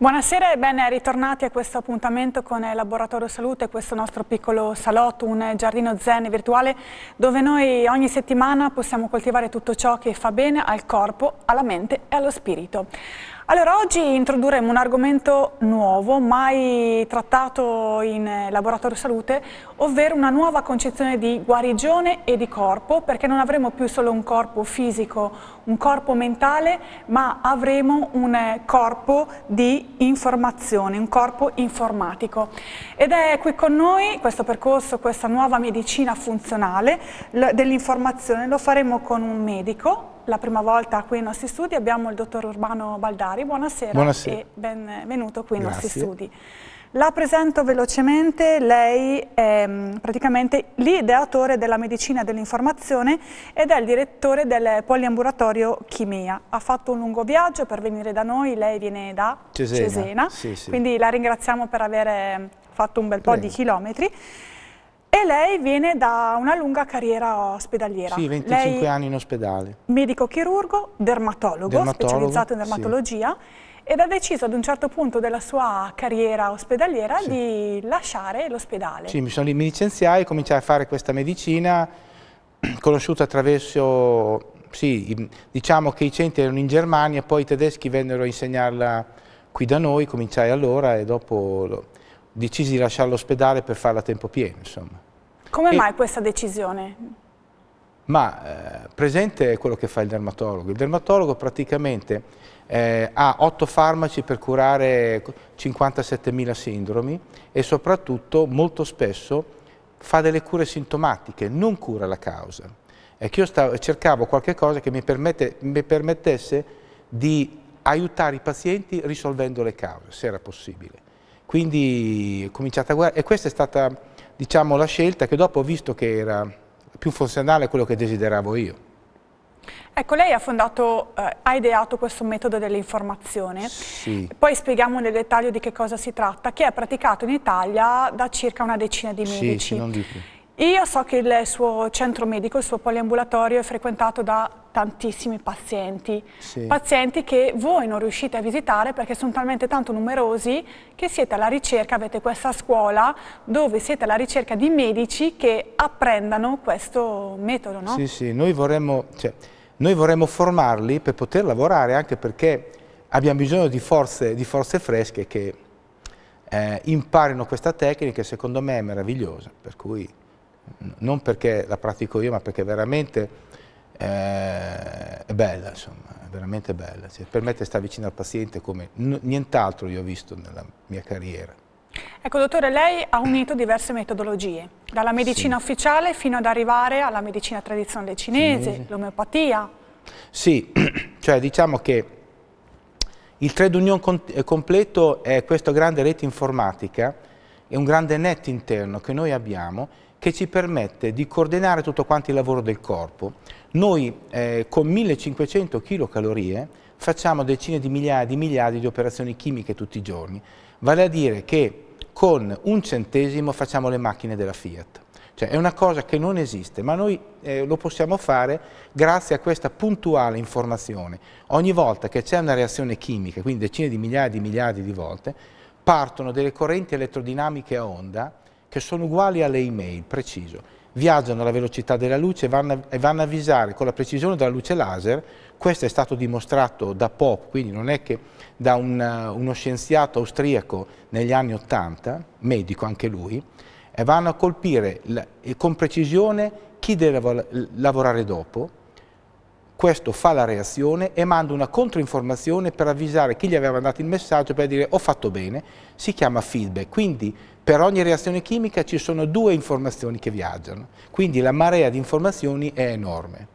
Buonasera e ben ritornati a questo appuntamento con il Laboratorio Salute, questo nostro piccolo salotto, un giardino zen virtuale dove noi ogni settimana possiamo coltivare tutto ciò che fa bene al corpo, alla mente e allo spirito. Allora oggi introdurremo un argomento nuovo, mai trattato in eh, laboratorio salute, ovvero una nuova concezione di guarigione e di corpo, perché non avremo più solo un corpo fisico, un corpo mentale, ma avremo un eh, corpo di informazione, un corpo informatico. Ed è qui con noi questo percorso, questa nuova medicina funzionale dell'informazione, lo faremo con un medico, la prima volta qui ai nostri studi abbiamo il dottor Urbano Baldari. Buonasera, Buonasera. e benvenuto eh, qui ai nostri studi. La presento velocemente, lei è mm, praticamente l'ideatore della medicina dell'informazione ed è il direttore del poliambulatorio Chimia. Ha fatto un lungo viaggio per venire da noi, lei viene da Cesena, Cesena sì, sì. quindi la ringraziamo per aver mm, fatto un bel po' Prego. di chilometri. E lei viene da una lunga carriera ospedaliera. Sì, 25 lei, anni in ospedale. Medico chirurgo, dermatologo, dermatologo specializzato in dermatologia. Sì ed ha deciso ad un certo punto della sua carriera ospedaliera sì. di lasciare l'ospedale. Sì, mi, sono, mi licenziai e cominciai a fare questa medicina conosciuta attraverso, sì, diciamo che i centri erano in Germania, poi i tedeschi vennero a insegnarla qui da noi, cominciai allora e dopo decisi di lasciare l'ospedale per farla a tempo pieno, insomma. Come e mai questa decisione? ma eh, presente è quello che fa il dermatologo. Il dermatologo praticamente eh, ha 8 farmaci per curare 57.000 sindromi e soprattutto molto spesso fa delle cure sintomatiche, non cura la causa. È che io stavo, cercavo qualcosa che mi, permette, mi permettesse di aiutare i pazienti risolvendo le cause, se era possibile. Quindi ho cominciato a guardare, e questa è stata diciamo, la scelta che dopo ho visto che era più funzionale a quello che desideravo io. Ecco, lei ha, fondato, eh, ha ideato questo metodo dell'informazione, sì. poi spieghiamo nel dettaglio di che cosa si tratta, che è praticato in Italia da circa una decina di medici. Sì, sì, non di io so che il suo centro medico, il suo poliambulatorio è frequentato da tantissimi pazienti, sì. pazienti che voi non riuscite a visitare perché sono talmente tanto numerosi che siete alla ricerca, avete questa scuola dove siete alla ricerca di medici che apprendano questo metodo, no? Sì, sì, noi vorremmo, cioè, noi vorremmo formarli per poter lavorare anche perché abbiamo bisogno di forze, di forze fresche che eh, imparino questa tecnica che secondo me è meravigliosa, per cui non perché la pratico io, ma perché veramente eh, è bella, insomma, è veramente bella. Cioè, permette di stare vicino al paziente come nient'altro io ho visto nella mia carriera. Ecco, dottore, lei ha unito diverse metodologie, dalla medicina sì. ufficiale fino ad arrivare alla medicina tradizionale cinese, cinese. l'omeopatia. Sì, cioè diciamo che il trade union completo è questa grande rete informatica e un grande net interno che noi abbiamo che ci permette di coordinare tutto quanto il lavoro del corpo. Noi eh, con 1500 kcal facciamo decine di migliaia di miliardi di operazioni chimiche tutti i giorni, vale a dire che con un centesimo facciamo le macchine della Fiat. Cioè è una cosa che non esiste, ma noi eh, lo possiamo fare grazie a questa puntuale informazione. Ogni volta che c'è una reazione chimica, quindi decine di migliaia di miliardi di volte, partono delle correnti elettrodinamiche a onda che sono uguali alle email, preciso. Viaggiano alla velocità della luce e vanno, a, e vanno a avvisare con la precisione della luce laser, questo è stato dimostrato da Pop, quindi non è che da un, uh, uno scienziato austriaco negli anni Ottanta, medico anche lui, e vanno a colpire la, con precisione chi deve lavorare dopo, questo fa la reazione e manda una controinformazione per avvisare chi gli aveva mandato il messaggio per dire ho fatto bene, si chiama feedback, quindi per ogni reazione chimica ci sono due informazioni che viaggiano, quindi la marea di informazioni è enorme.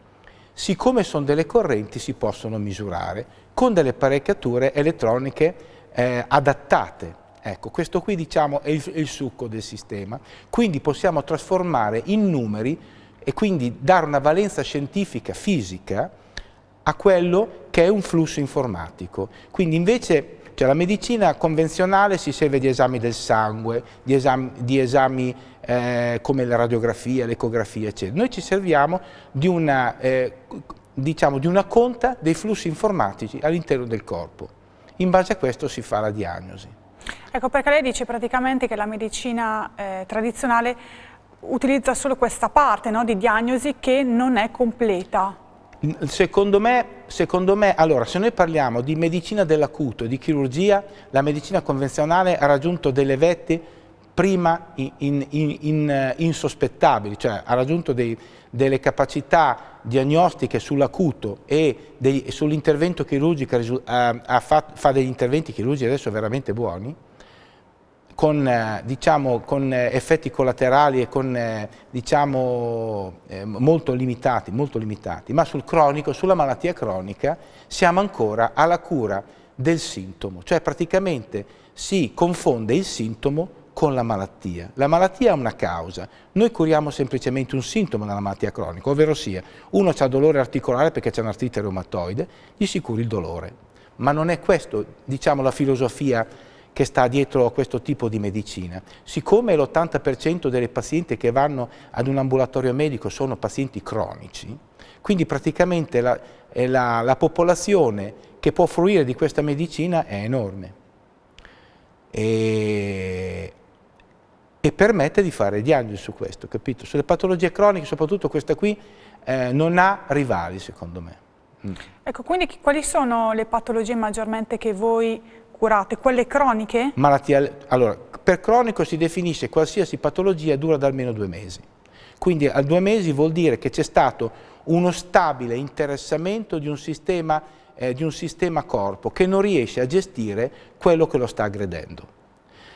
Siccome sono delle correnti si possono misurare con delle apparecchiature elettroniche eh, adattate. Ecco, questo qui diciamo è il, il succo del sistema. Quindi possiamo trasformare in numeri e quindi dare una valenza scientifica, fisica, a quello che è un flusso informatico. Quindi invece cioè la medicina convenzionale si serve di esami del sangue, di esami, di esami eh, come la radiografia, l'ecografia, eccetera. Noi ci serviamo di una, eh, diciamo, di una conta dei flussi informatici all'interno del corpo. In base a questo si fa la diagnosi. Ecco perché lei dice praticamente che la medicina eh, tradizionale utilizza solo questa parte no, di diagnosi che non è completa. Secondo me, secondo me, allora, se noi parliamo di medicina dell'acuto, di chirurgia, la medicina convenzionale ha raggiunto delle vette prima in, in, in, eh, insospettabili, cioè ha raggiunto dei, delle capacità diagnostiche sull'acuto e, sull'intervento chirurgico, eh, fa, fa degli interventi chirurgici adesso veramente buoni, con, eh, diciamo, con eh, effetti collaterali e con, eh, diciamo, molto, limitati, molto limitati, ma sul cronico, sulla malattia cronica siamo ancora alla cura del sintomo, cioè praticamente si confonde il sintomo con la malattia. La malattia è una causa, noi curiamo semplicemente un sintomo della malattia cronica, ovvero sia, uno ha dolore articolare perché c'è un'artrite reumatoide, gli si cura il dolore. Ma non è questa, diciamo, la filosofia che sta dietro a questo tipo di medicina. Siccome l'80% delle pazienti che vanno ad un ambulatorio medico sono pazienti cronici, quindi praticamente la, la, la popolazione che può fruire di questa medicina è enorme. E e permette di fare diagnosi su questo, capito? Sulle patologie croniche, soprattutto questa qui, eh, non ha rivali, secondo me. Mm. Ecco, quindi quali sono le patologie maggiormente che voi curate? Quelle croniche? Malattie, allora, per cronico si definisce qualsiasi patologia dura da almeno due mesi. Quindi al due mesi vuol dire che c'è stato uno stabile interessamento di un, sistema, eh, di un sistema corpo che non riesce a gestire quello che lo sta aggredendo.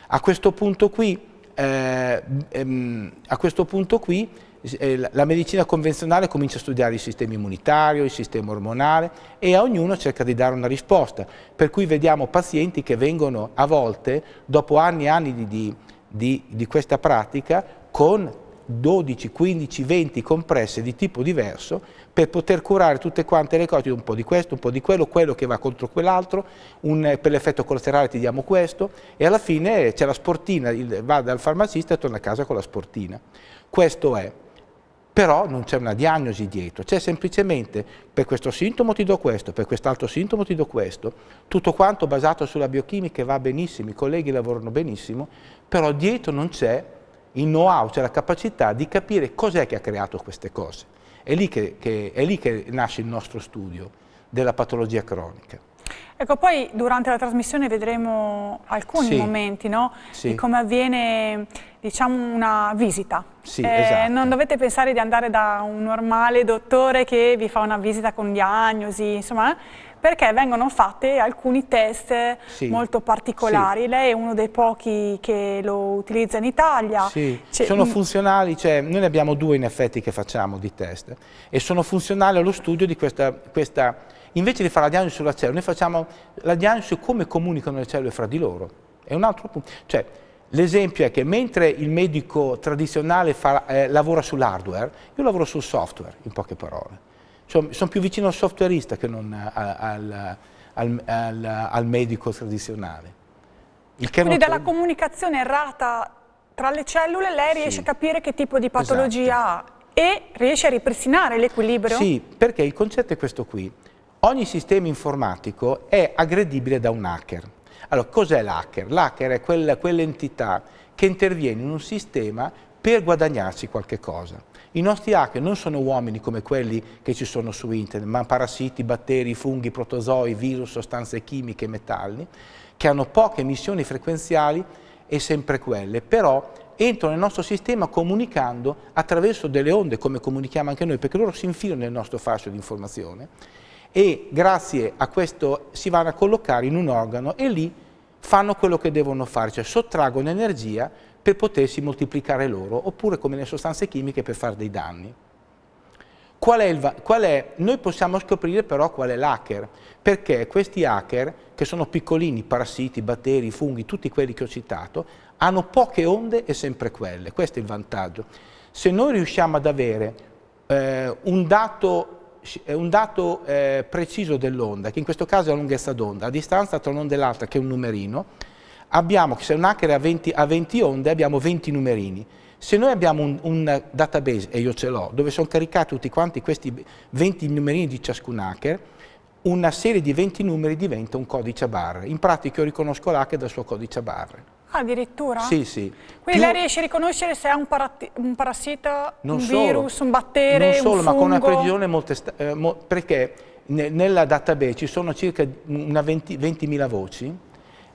A questo punto qui, eh, ehm, a questo punto qui eh, la medicina convenzionale comincia a studiare il sistema immunitario, il sistema ormonale e a ognuno cerca di dare una risposta, per cui vediamo pazienti che vengono a volte, dopo anni e anni di, di, di questa pratica, con 12, 15, 20 compresse di tipo diverso per poter curare tutte quante le cose, un po' di questo, un po' di quello, quello che va contro quell'altro, eh, per l'effetto collaterale ti diamo questo e alla fine c'è la sportina, il, va dal farmacista e torna a casa con la sportina. Questo è però non c'è una diagnosi dietro, c'è semplicemente per questo sintomo ti do questo, per quest'altro sintomo ti do questo, tutto quanto basato sulla biochimica va benissimo, i colleghi lavorano benissimo, però dietro non c'è il know-how, c'è la capacità di capire cos'è che ha creato queste cose. È lì che, che, è lì che nasce il nostro studio della patologia cronica. Ecco, poi durante la trasmissione vedremo alcuni sì. momenti no? sì. di come avviene diciamo, una visita. Sì, eh, esatto. Non dovete pensare di andare da un normale dottore che vi fa una visita con diagnosi, insomma, perché vengono fatti alcuni test sì. molto particolari. Sì. Lei è uno dei pochi che lo utilizza in Italia. Sì. Cioè, sono mm. funzionali, cioè, noi ne abbiamo due in effetti che facciamo di test e sono funzionali allo studio di questa, questa Invece di fare la diagnosi sulla cellula, noi facciamo la diagnosi su come comunicano le cellule fra di loro. È un altro punto. Cioè, l'esempio è che mentre il medico tradizionale fa, eh, lavora sull'hardware, io lavoro sul software, in poche parole. Cioè, sono più vicino al softwareista che non al, al, al, al medico tradizionale. Quindi dalla comunicazione errata tra le cellule lei riesce sì. a capire che tipo di patologia esatto. ha e riesce a ripristinare l'equilibrio? Sì, perché il concetto è questo qui. Ogni sistema informatico è aggredibile da un hacker. Allora, cos'è l'hacker? L'hacker è quell'entità che interviene in un sistema per guadagnarsi qualche cosa. I nostri hacker non sono uomini come quelli che ci sono su internet, ma parassiti, batteri, funghi, protozoi, virus, sostanze chimiche, metalli, che hanno poche emissioni frequenziali e sempre quelle, però entrano nel nostro sistema comunicando attraverso delle onde, come comunichiamo anche noi, perché loro si infilano nel nostro fascio di informazione e grazie a questo si vanno a collocare in un organo e lì fanno quello che devono fare, cioè sottraggono energia per potersi moltiplicare loro, oppure come le sostanze chimiche per fare dei danni. Qual è il, qual è? Noi possiamo scoprire però qual è l'hacker, perché questi hacker, che sono piccolini, parassiti, batteri, funghi, tutti quelli che ho citato, hanno poche onde e sempre quelle, questo è il vantaggio. Se noi riusciamo ad avere eh, un dato un dato eh, preciso dell'onda, che in questo caso è la lunghezza d'onda, la distanza tra un'onda e l'altra, che è un numerino, abbiamo, se un hacker ha 20, ha 20 onde, abbiamo 20 numerini. Se noi abbiamo un, un database, e io ce l'ho, dove sono caricati tutti quanti questi 20 numerini di ciascun hacker, una serie di 20 numeri diventa un codice a barre. In pratica io riconosco l'hacker dal suo codice a barre addirittura? Sì, sì. Quindi Più... lei riesce a riconoscere se è un, un parassita, non un solo, virus, un batterio, Non solo, ma con una precisione molto... Eh, mo perché ne nella database ci sono circa 20.000 20 voci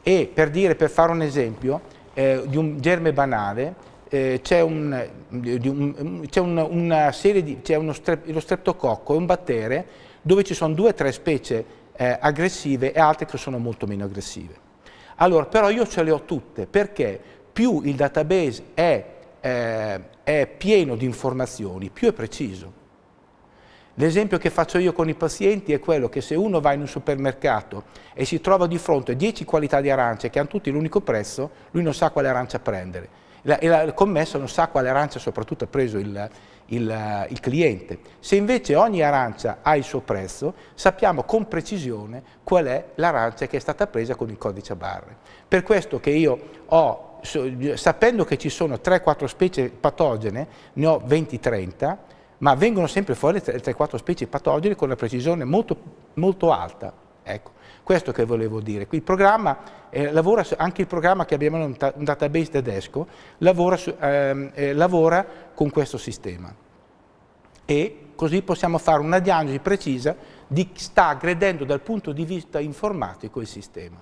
e per dire, per fare un esempio, eh, di un germe banale eh, c'è un, un, una serie di, c'è lo streptococco, è un batterio, dove ci sono due o tre specie eh, aggressive e altre che sono molto meno aggressive. Allora, però io ce le ho tutte, perché più il database è, eh, è pieno di informazioni, più è preciso. L'esempio che faccio io con i pazienti è quello che se uno va in un supermercato e si trova di fronte 10 qualità di arance che hanno tutti l'unico prezzo, lui non sa quale arancia prendere il commesso non sa quale arancia soprattutto ha preso il, il, il, cliente. Se invece ogni arancia ha il suo prezzo, sappiamo con precisione qual è l'arancia che è stata presa con il codice a barre. Per questo che io ho, sapendo che ci sono 3-4 specie patogene, ne ho 20-30, ma vengono sempre fuori le 3-4 specie patogene con una precisione molto, molto alta. Ecco. Questo che volevo dire. Qui Il eh, su, anche il programma che abbiamo, un, un database tedesco, lavora, su, ehm, eh, lavora con questo sistema. E così possiamo fare una diagnosi precisa di chi sta aggredendo dal punto di vista informatico il sistema.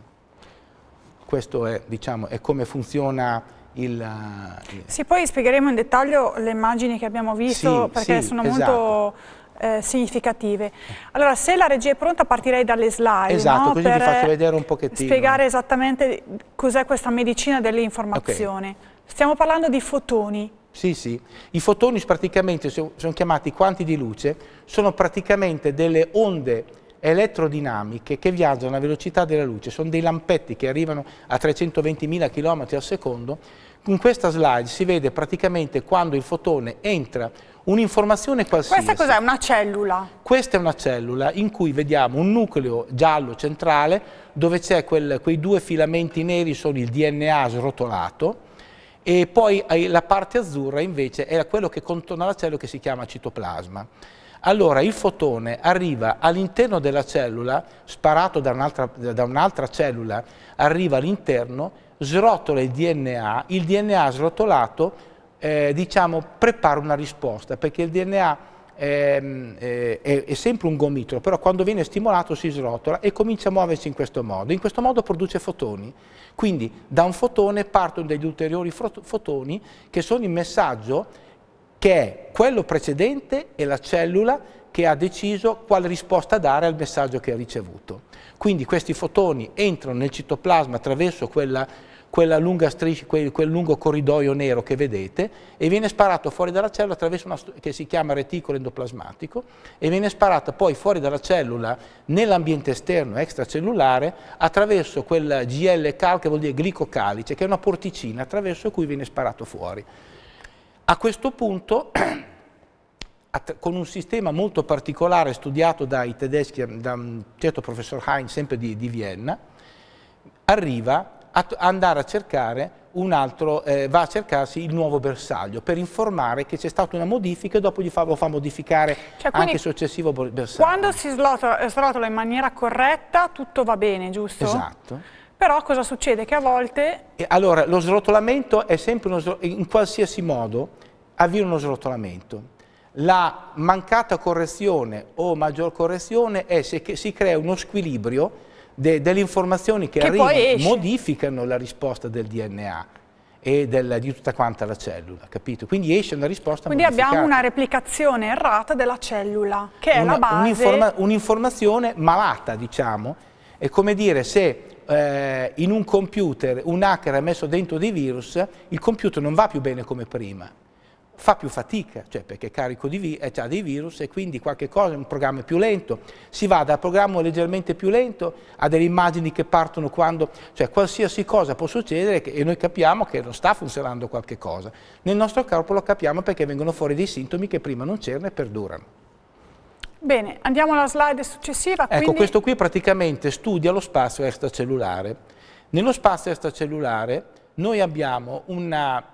Questo è, diciamo, è come funziona il... Eh, sì, poi spiegheremo in dettaglio le immagini che abbiamo visto sì, perché sì, sono esatto. molto eh, significative. Allora, se la regia è pronta partirei dalle slide, esatto, no? così per vi faccio vedere un pochettino. spiegare esattamente cos'è questa medicina dell'informazione. Okay. Stiamo parlando di fotoni, sì, sì. I fotoni praticamente sono chiamati quanti di luce, sono praticamente delle onde elettrodinamiche che viaggiano alla velocità della luce, sono dei lampetti che arrivano a 320.000 km al secondo. In questa slide si vede praticamente quando il fotone entra Un'informazione qualsiasi. Questa cos'è? Una cellula? Questa è una cellula in cui vediamo un nucleo giallo centrale dove c'è quei due filamenti neri sono il DNA srotolato e poi la parte azzurra invece è quello che contorna la cellula che si chiama citoplasma. Allora il fotone arriva all'interno della cellula, sparato da un'altra un cellula, arriva all'interno, srotola il DNA, il DNA srotolato eh, diciamo, prepara una risposta, perché il DNA ehm, eh, è, è, sempre un gomitolo, però quando viene stimolato si srotola e comincia a muoversi in questo modo. In questo modo produce fotoni, quindi da un fotone partono degli ulteriori fotoni che sono il messaggio che è quello precedente e la cellula che ha deciso quale risposta dare al messaggio che ha ricevuto. Quindi questi fotoni entrano nel citoplasma attraverso quella striscia, quel, quel, lungo corridoio nero che vedete e viene sparato fuori dalla cellula attraverso una che si chiama reticolo endoplasmatico e viene sparata poi fuori dalla cellula nell'ambiente esterno extracellulare attraverso quel GLK che vuol dire glicocalice che è una porticina attraverso cui viene sparato fuori. A questo punto con un sistema molto particolare studiato dai tedeschi, da un certo professor Heinz, sempre di, di Vienna, arriva andare a cercare un altro, eh, va a cercarsi il nuovo bersaglio per informare che c'è stata una modifica e dopo gli fa, lo fa modificare cioè, anche il successivo bersaglio. Quando si slotola, eh, in maniera corretta tutto va bene, giusto? Esatto. Però cosa succede? Che a volte... E allora, lo srotolamento è sempre uno srotolamento, in qualsiasi modo avviene uno srotolamento. La mancata correzione o maggior correzione è se si crea uno squilibrio de, delle informazioni che, che arrivano, modificano la risposta del DNA e del, di tutta quanta la cellula, capito? Quindi esce una risposta Quindi abbiamo una replicazione errata della cellula, che è una, la base... Un'informazione malata, diciamo, è come dire se eh, in un computer un hacker ha messo dentro dei virus, il computer non va più bene come prima, fa più fatica, cioè perché è carico di è già eh, dei virus e quindi qualche cosa, un programma è più lento, si va dal programma leggermente più lento a delle immagini che partono quando, cioè qualsiasi cosa può succedere e noi capiamo che non sta funzionando qualche cosa. Nel nostro corpo lo capiamo perché vengono fuori dei sintomi che prima non c'erano e perdurano. Bene, andiamo alla slide successiva. Ecco, quindi... questo qui praticamente studia lo spazio extracellulare. Nello spazio extracellulare noi abbiamo una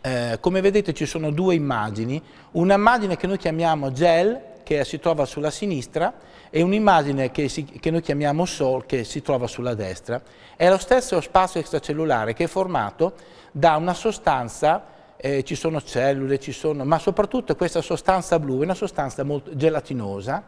eh, come vedete ci sono due immagini, un'immagine che noi chiamiamo gel, che si trova sulla sinistra, e un'immagine che, che noi chiamiamo sol, che si trova sulla destra. È lo stesso spazio extracellulare che è formato da una sostanza eh, ci sono cellule, ci sono, ma soprattutto questa sostanza blu è una sostanza molto gelatinosa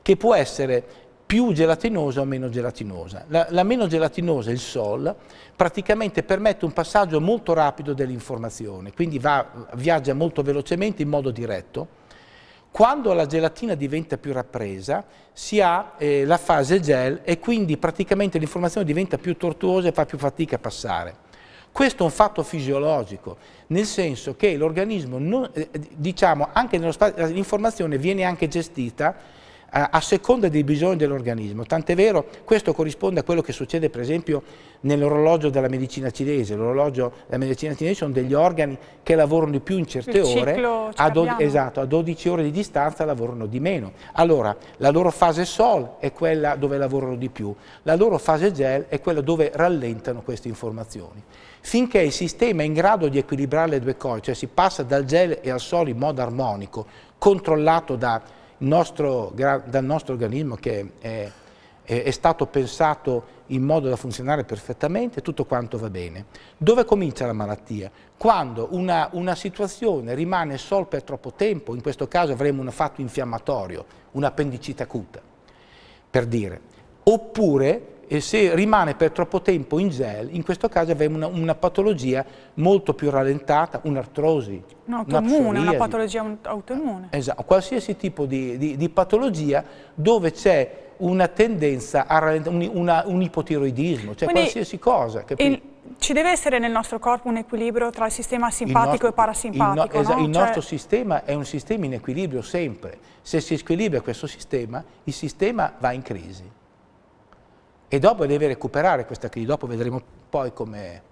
che può essere più gelatinosa o meno gelatinosa. La, la meno gelatinosa, il SOL, praticamente permette un passaggio molto rapido dell'informazione, quindi va, viaggia molto velocemente in modo diretto. Quando la gelatina diventa più rappresa si ha eh, la fase gel e quindi praticamente l'informazione diventa più tortuosa e fa più fatica a passare. Questo è un fatto fisiologico, nel senso che l'organismo, eh, diciamo, anche nello spazio, l'informazione viene anche gestita a seconda dei bisogni dell'organismo. Tant'è vero, questo corrisponde a quello che succede per esempio nell'orologio della medicina cinese. L'orologio della medicina cinese sono degli organi che lavorano di più in certe Il ore, a, do, esatto, a 12 ore di distanza lavorano di meno. Allora, la loro fase sol è quella dove lavorano di più, la loro fase gel è quella dove rallentano queste informazioni. Finché il sistema è in grado di equilibrare le due cose, cioè si passa dal gel e al sol in modo armonico, controllato da nostro, dal nostro organismo che è, è, è stato pensato in modo da funzionare perfettamente, tutto quanto va bene. Dove comincia la malattia? Quando una, una situazione rimane sol per troppo tempo, in questo caso avremo un fatto infiammatorio, un'appendicite acuta, per dire, oppure e se rimane per troppo tempo in gel, in questo caso avremo una, una patologia molto più rallentata, un'artrosi. Un'autoimmune, una, una patologia autoimmune. Esatto, qualsiasi tipo di, di, di patologia dove c'è una tendenza a un, una, un ipotiroidismo, cioè quindi, qualsiasi cosa. ci deve essere nel nostro corpo un equilibrio tra il sistema simpatico il nostro, e parasimpatico. Il, no, no? il cioè nostro sistema è un sistema in equilibrio sempre. Se si squilibra questo sistema, il sistema va in crisi. E dopo deve recuperare questa crisi, dopo vedremo poi come...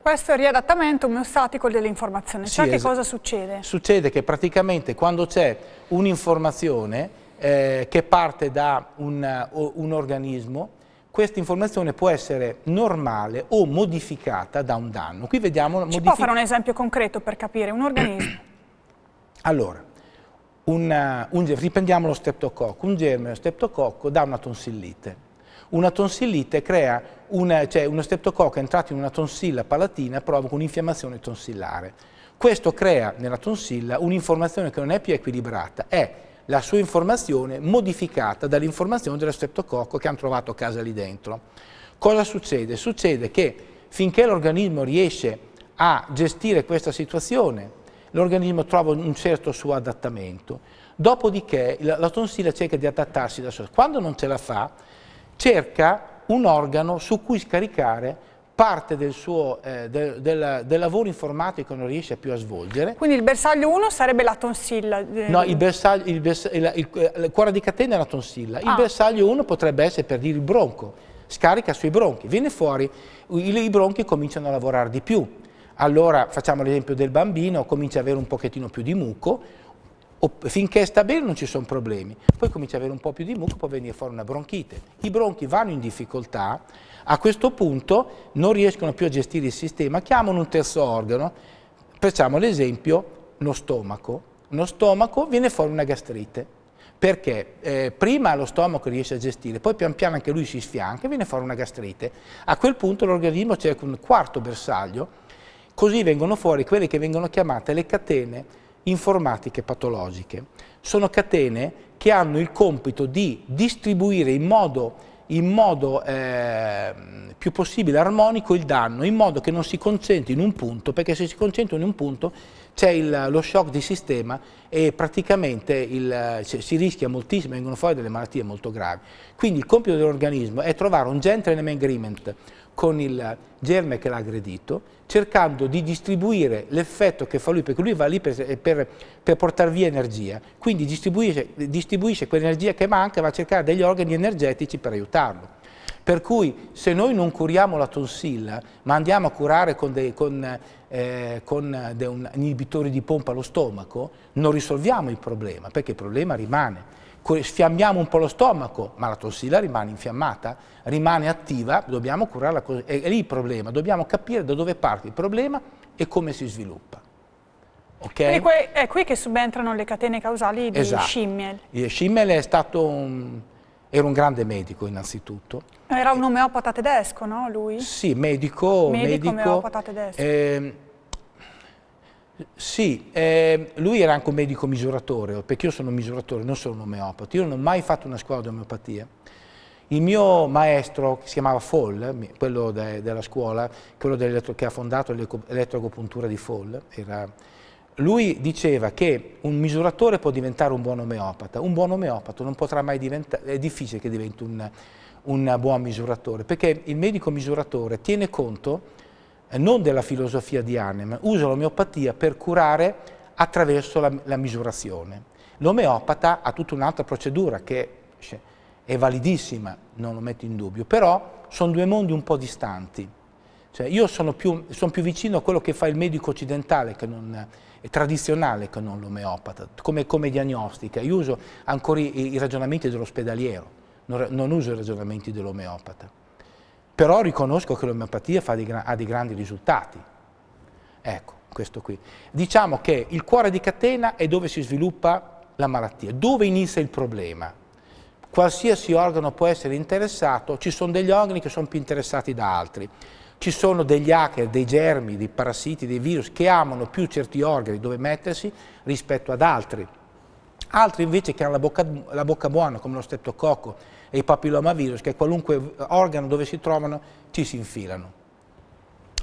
Questo è il riadattamento miostatico dell'informazione, cioè sì, che cosa succede? Succede che praticamente quando c'è un'informazione eh, che parte da un, un organismo, questa informazione può essere normale o modificata da un danno. Qui vediamo... Ci può fare un esempio concreto per capire un organismo? allora, un, eh, un, riprendiamo lo streptococco, un germe, lo streptococco dà una tonsillite. Una tonsillite crea, una, cioè uno streptococco entrato in una tonsilla palatina provoca un'infiammazione tonsillare. Questo crea nella tonsilla un'informazione che non è più equilibrata, è la sua informazione modificata dall'informazione dello streptococco che hanno trovato a casa lì dentro. Cosa succede? Succede che finché l'organismo riesce a gestire questa situazione, l'organismo trova un certo suo adattamento, dopodiché la, la tonsilla cerca di adattarsi da sola. Quando non ce la fa, cerca un organo su cui scaricare parte del, suo, eh, del, del, del, lavoro informatico non riesce più a svolgere. Quindi il bersaglio 1 sarebbe la tonsilla? Eh. No, il, bersaglio, il, bersaglio, il, il, il, cuore di catena è la tonsilla. Ah. Il bersaglio 1 potrebbe essere per dire il bronco, scarica sui bronchi, viene fuori, i, i bronchi cominciano a lavorare di più allora facciamo l'esempio del bambino, comincia ad avere un pochettino più di muco, finché sta bene non ci sono problemi, poi comincia ad avere un po' più di muco, può venire fuori una bronchite. I bronchi vanno in difficoltà, a questo punto non riescono più a gestire il sistema, chiamano un terzo organo, facciamo l'esempio, lo stomaco. Lo stomaco viene fuori una gastrite, perché eh, prima lo stomaco riesce a gestire, poi pian piano anche lui si sfianca e viene fuori una gastrite. A quel punto l'organismo cerca un quarto bersaglio, Così vengono fuori quelle che vengono chiamate le catene informatiche patologiche. Sono catene che hanno il compito di distribuire in modo, in modo eh, più possibile armonico il danno, in modo che non si concentri in un punto, perché se si concentra in un punto c'è lo shock di sistema e praticamente il, si rischia moltissimo, vengono fuori delle malattie molto gravi. Quindi il compito dell'organismo è trovare un gentleman agreement, con il germe che l'ha aggredito, cercando di distribuire l'effetto che fa lui, perché lui va lì per, eh, per, per portare via energia, quindi distribuisce, distribuisce quell'energia che manca e va a cercare degli organi energetici per aiutarlo. Per cui se noi non curiamo la tonsilla, ma andiamo a curare con, dei, con, eh, con un inibitore di pompa allo stomaco, non risolviamo il problema, perché il problema rimane sfiammiamo un po' lo stomaco, ma la tossina rimane infiammata, rimane attiva, dobbiamo curare la cosa. È lì il problema, dobbiamo capire da dove parte il problema e come si sviluppa. Okay? Quindi è qui che subentrano le catene causali di esatto. Schimmel. Schimmel è stato un, era un grande medico innanzitutto. Era un omeopata tedesco, no? Lui? Sì, medico, medico, medico omeopata tedesco. Eh, sì, eh, lui era anche un medico misuratore, perché io sono un misuratore, non sono un omeopata. Io non ho mai fatto una scuola di omeopatia. Il mio maestro, che si chiamava Fall, quello de della scuola, quello che ha fondato l'elettrogopuntura di Fall, era, lui diceva che un misuratore può diventare un buon omeopata. Un buon omeopata non potrà mai diventare, è difficile che diventi un, un buon misuratore, perché il medico misuratore tiene conto eh, non della filosofia di Hahnemann, usa l'omeopatia per curare attraverso la, la misurazione. L'omeopata ha tutta un'altra procedura che cioè, è validissima, non lo metto in dubbio, però sono due mondi un po' distanti. Cioè io sono più, sono più, vicino a quello che fa il medico occidentale, che non, eh, tradizionale, che non l'omeopata, come, come, diagnostica. Io uso ancora i, i ragionamenti dell'ospedaliero, non, non uso i ragionamenti dell'omeopata. Però riconosco che l'omeopatia ha dei grandi risultati. Ecco, questo qui. Diciamo che il cuore di catena è dove si sviluppa la malattia, dove inizia il problema. Qualsiasi organo può essere interessato, ci sono degli organi che sono più interessati da altri. Ci sono degli hacker, dei germi, dei parassiti, dei virus che amano più certi organi dove mettersi rispetto ad altri. Altri invece che hanno la bocca, la bocca buona, come lo streptococco, e i papillomavirus che qualunque organo dove si trovano ci si infilano.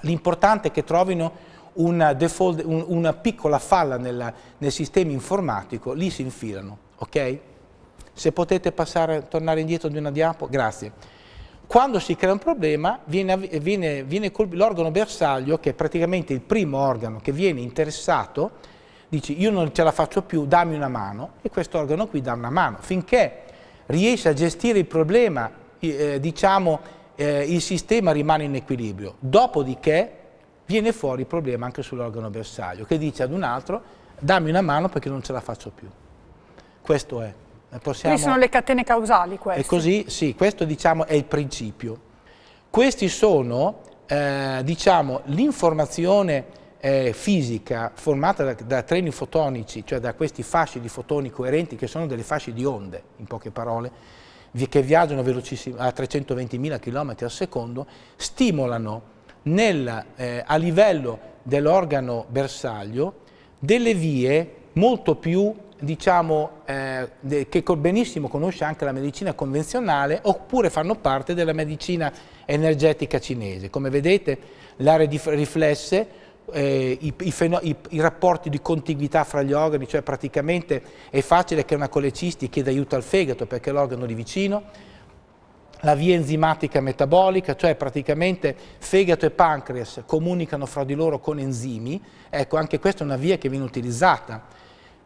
L'importante è che trovino una, default, un, una piccola falla nella, nel sistema informatico, lì si infilano, ok? Se potete passare, tornare indietro di una diapo, grazie. Quando si crea un problema, l'organo bersaglio, che è praticamente il primo organo che viene interessato, dice io non ce la faccio più, dammi una mano, e questo organo qui dà una mano, finché riesce a gestire il problema, eh, diciamo, eh, il sistema rimane in equilibrio. Dopodiché viene fuori il problema anche sull'organo bersaglio, che dice ad un altro dammi una mano perché non ce la faccio più. Questo è. Eh, possiamo... Quindi sono le catene causali queste. E così, sì, questo diciamo è il principio. Questi sono, eh, diciamo, l'informazione eh, fisica formata da, da, treni fotonici, cioè da questi fasci di fotoni coerenti che sono delle fasce di onde, in poche parole, che viaggiano a 320.000 km al secondo, stimolano nel, eh, a livello dell'organo bersaglio delle vie molto più, diciamo, eh, che benissimo conosce anche la medicina convenzionale oppure fanno parte della medicina energetica cinese. Come vedete, le aree riflesse eh, i, i, i, i, rapporti di contiguità fra gli organi, cioè praticamente è facile che una colecisti chieda aiuto al fegato perché è l'organo di vicino, la via enzimatica metabolica, cioè praticamente fegato e pancreas comunicano fra di loro con enzimi, ecco anche questa è una via che viene utilizzata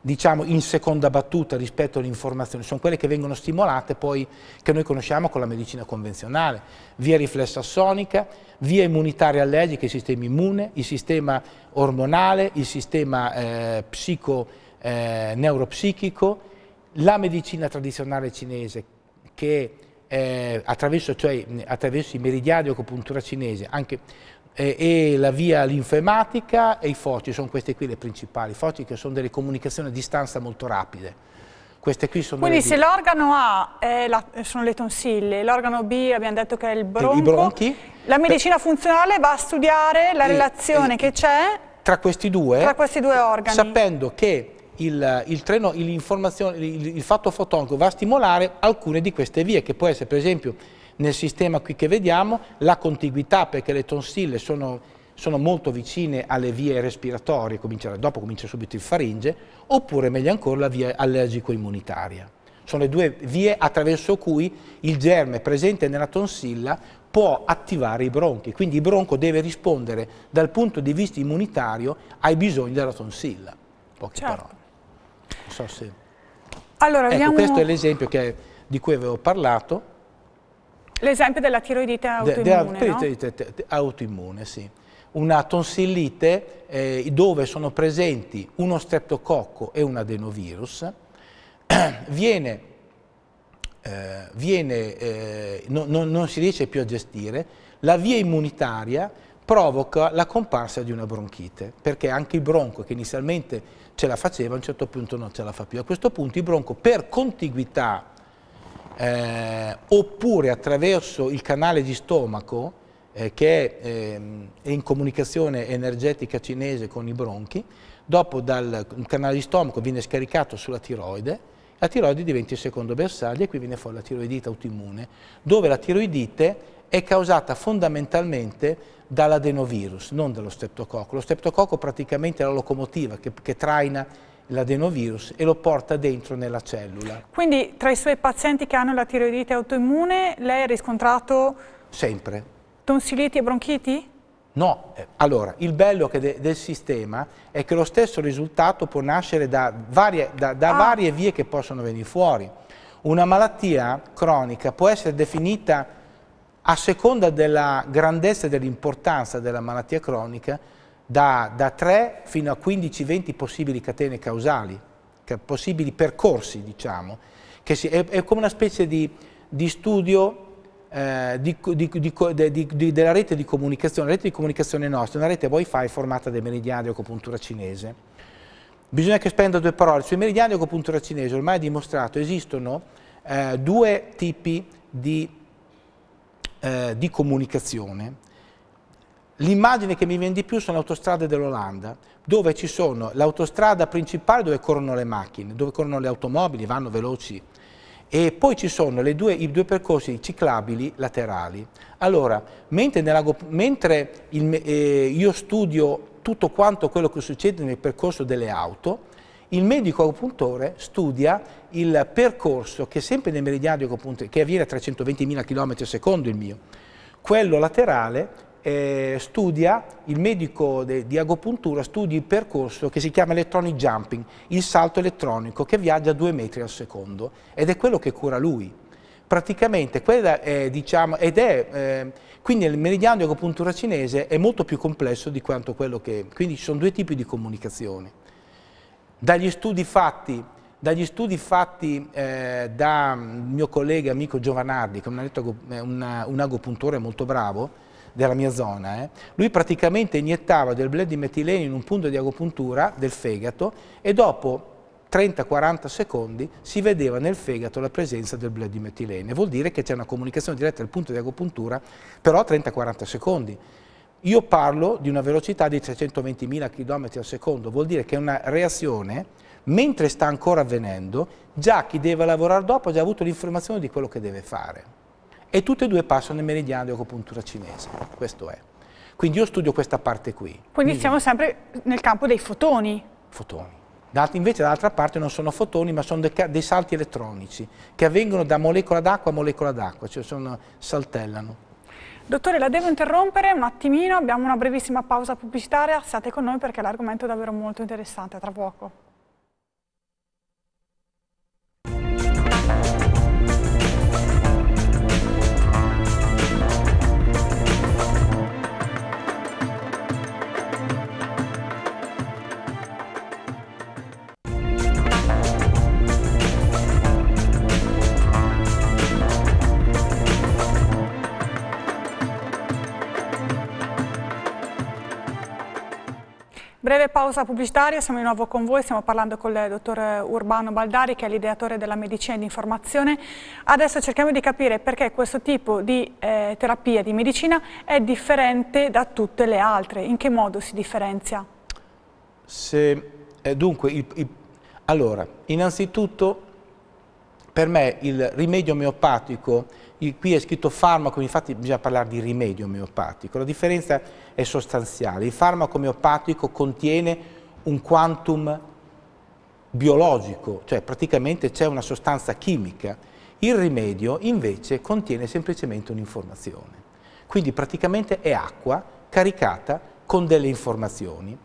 diciamo in seconda battuta rispetto alle informazioni, sono quelle che vengono stimolate poi che noi conosciamo con la medicina convenzionale, via riflessa sonica, via immunitaria allergica, il sistema immune, il sistema ormonale, il sistema eh, psico, eh, neuropsichico, la medicina tradizionale cinese che eh, attraverso, cioè, attraverso, i meridiani di acupuntura cinese, anche e, la via linfematica e i foci, sono queste qui le principali, foci che sono delle comunicazioni a distanza molto rapide. Queste qui sono Quindi se l'organo A la, sono le tonsille, l'organo B abbiamo detto che è il bronco, I bronchi, la medicina per... funzionale va a studiare la e, relazione e, che c'è tra questi due, tra questi due organi. Sapendo che il, il, treno, il, il, fatto fotonico va a stimolare alcune di queste vie, che può essere per esempio nel sistema qui che vediamo, la contiguità perché le tonsille sono sono molto vicine alle vie respiratorie, comincia, dopo comincia subito il faringe, oppure meglio ancora la via allergico-immunitaria. Sono le due vie attraverso cui il germe presente nella tonsilla può attivare i bronchi, quindi il bronco deve rispondere dal punto di vista immunitario ai bisogni della tonsilla. Poche certo. parole. Non so se... Allora, ecco, abbiamo... questo è l'esempio di cui avevo parlato L'esempio della tiroidite autoimmune, de, de, no? autoimmune, sì. Una tonsillite eh, dove sono presenti uno streptococco e un adenovirus, viene, eh, viene eh, no, no, non si riesce più a gestire, la via immunitaria provoca la comparsa di una bronchite, perché anche il bronco che inizialmente ce la faceva a un certo punto non ce la fa più. A questo punto il bronco per contiguità eh, oppure attraverso il canale di stomaco eh, che è, ehm, è in comunicazione energetica cinese con i bronchi, dopo dal canale di stomaco viene scaricato sulla tiroide, la tiroide diventa il secondo bersaglio e qui viene fuori la tiroidite autoimmune, dove la tiroidite è causata fondamentalmente dall'adenovirus, non dallo streptococco. Lo streptococco praticamente è la locomotiva che, che traina l'adenovirus e lo porta dentro nella cellula. Quindi tra i suoi pazienti che hanno la tiroidite autoimmune lei ha riscontrato... Sempre. Tonsiliti e bronchiti? No, eh, allora il bello de del sistema è che lo stesso risultato può nascere da, varie, da, da ah. varie vie che possono venire fuori. Una malattia cronica può essere definita a seconda della grandezza e dell'importanza della malattia cronica, da, da 3 fino a 15-20 possibili catene causali, possibili percorsi, diciamo, che si, è, è, come una specie di, di studio eh, di, di, della rete di comunicazione, la rete di comunicazione nostra, è una rete wifi formata dai meridiani di acupuntura cinese. Bisogna che spenda due parole, sui meridiani di acupuntura cinese ormai è dimostrato esistono eh, due tipi di, eh, di comunicazione L'immagine che mi viene di più sono le autostrade dell'Olanda, dove ci sono l'autostrada principale dove corrono le macchine, dove corrono le automobili, vanno veloci, e poi ci sono due, i due percorsi ciclabili laterali. Allora, mentre, nella, mentre il, eh, io studio tutto quanto quello che succede nel percorso delle auto, il medico acupuntore studia il percorso che sempre nel meridiano di acupuntura, che avviene a 320.000 km al secondo il mio, quello laterale eh, studia, il medico di agopuntura studia il percorso che si chiama electronic jumping, il salto elettronico che viaggia a due metri al secondo ed è quello che cura lui. Praticamente quella è, diciamo, ed è, eh, quindi il meridiano di agopuntura cinese è molto più complesso di quanto quello che è, quindi ci sono due tipi di comunicazione. Dagli studi fatti dagli studi fatti eh, da mm, mio collega amico Giovanardi, che è un, eh, un agopuntore molto bravo, della mia zona, eh, lui praticamente iniettava del bled di metilene in un punto di agopuntura del fegato e dopo 30-40 secondi si vedeva nel fegato la presenza del bled di metilene. Vuol dire che c'è una comunicazione diretta al punto di agopuntura, però 30-40 secondi. Io parlo di una velocità di 320.000 km al secondo, vuol dire che è una reazione, mentre sta ancora avvenendo, già chi deve lavorare dopo ha già avuto l'informazione di quello che deve fare e tutte e due passano nel meridiano di acupuntura cinese, questo è. Quindi io studio questa parte qui. Quindi siamo sempre nel campo dei fotoni. Fotoni. Invece dall'altra parte non sono fotoni ma sono dei, salti elettronici che avvengono da molecola d'acqua a molecola d'acqua, cioè sono, saltellano. Dottore, la devo interrompere un attimino, abbiamo una brevissima pausa pubblicitaria, state con noi perché l'argomento è davvero molto interessante, tra poco. Breve pausa pubblicitaria, siamo di nuovo con voi, stiamo parlando con il dottor Urbano Baldari che è l'ideatore della medicina di informazione. Adesso cerchiamo di capire perché questo tipo di eh, terapia, di medicina, è differente da tutte le altre. In che modo si differenzia? Se, eh, dunque, il, il, allora, innanzitutto per me il rimedio omeopatico qui è scritto farmaco, infatti bisogna parlare di rimedio omeopatico, la differenza è sostanziale, il farmaco omeopatico contiene un quantum biologico, cioè praticamente c'è una sostanza chimica, il rimedio invece contiene semplicemente un'informazione, quindi praticamente è acqua caricata con delle informazioni.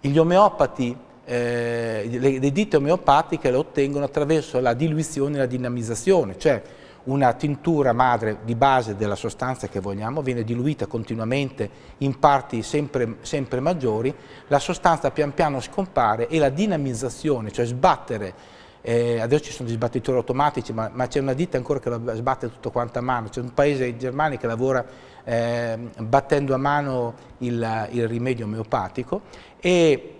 Gli omeopati, eh, le, le ditte omeopatiche le ottengono attraverso la diluizione e la dinamizzazione, cioè una tintura madre di base della sostanza che vogliamo, viene diluita continuamente in parti sempre, sempre maggiori, la sostanza pian piano scompare e la dinamizzazione, cioè sbattere eh, adesso ci sono gli sbattitori automatici, ma, ma c'è una ditta ancora che la sbatte tutto quanto a mano. C'è un paese in Germania che lavora eh, battendo a mano il, il rimedio omeopatico e,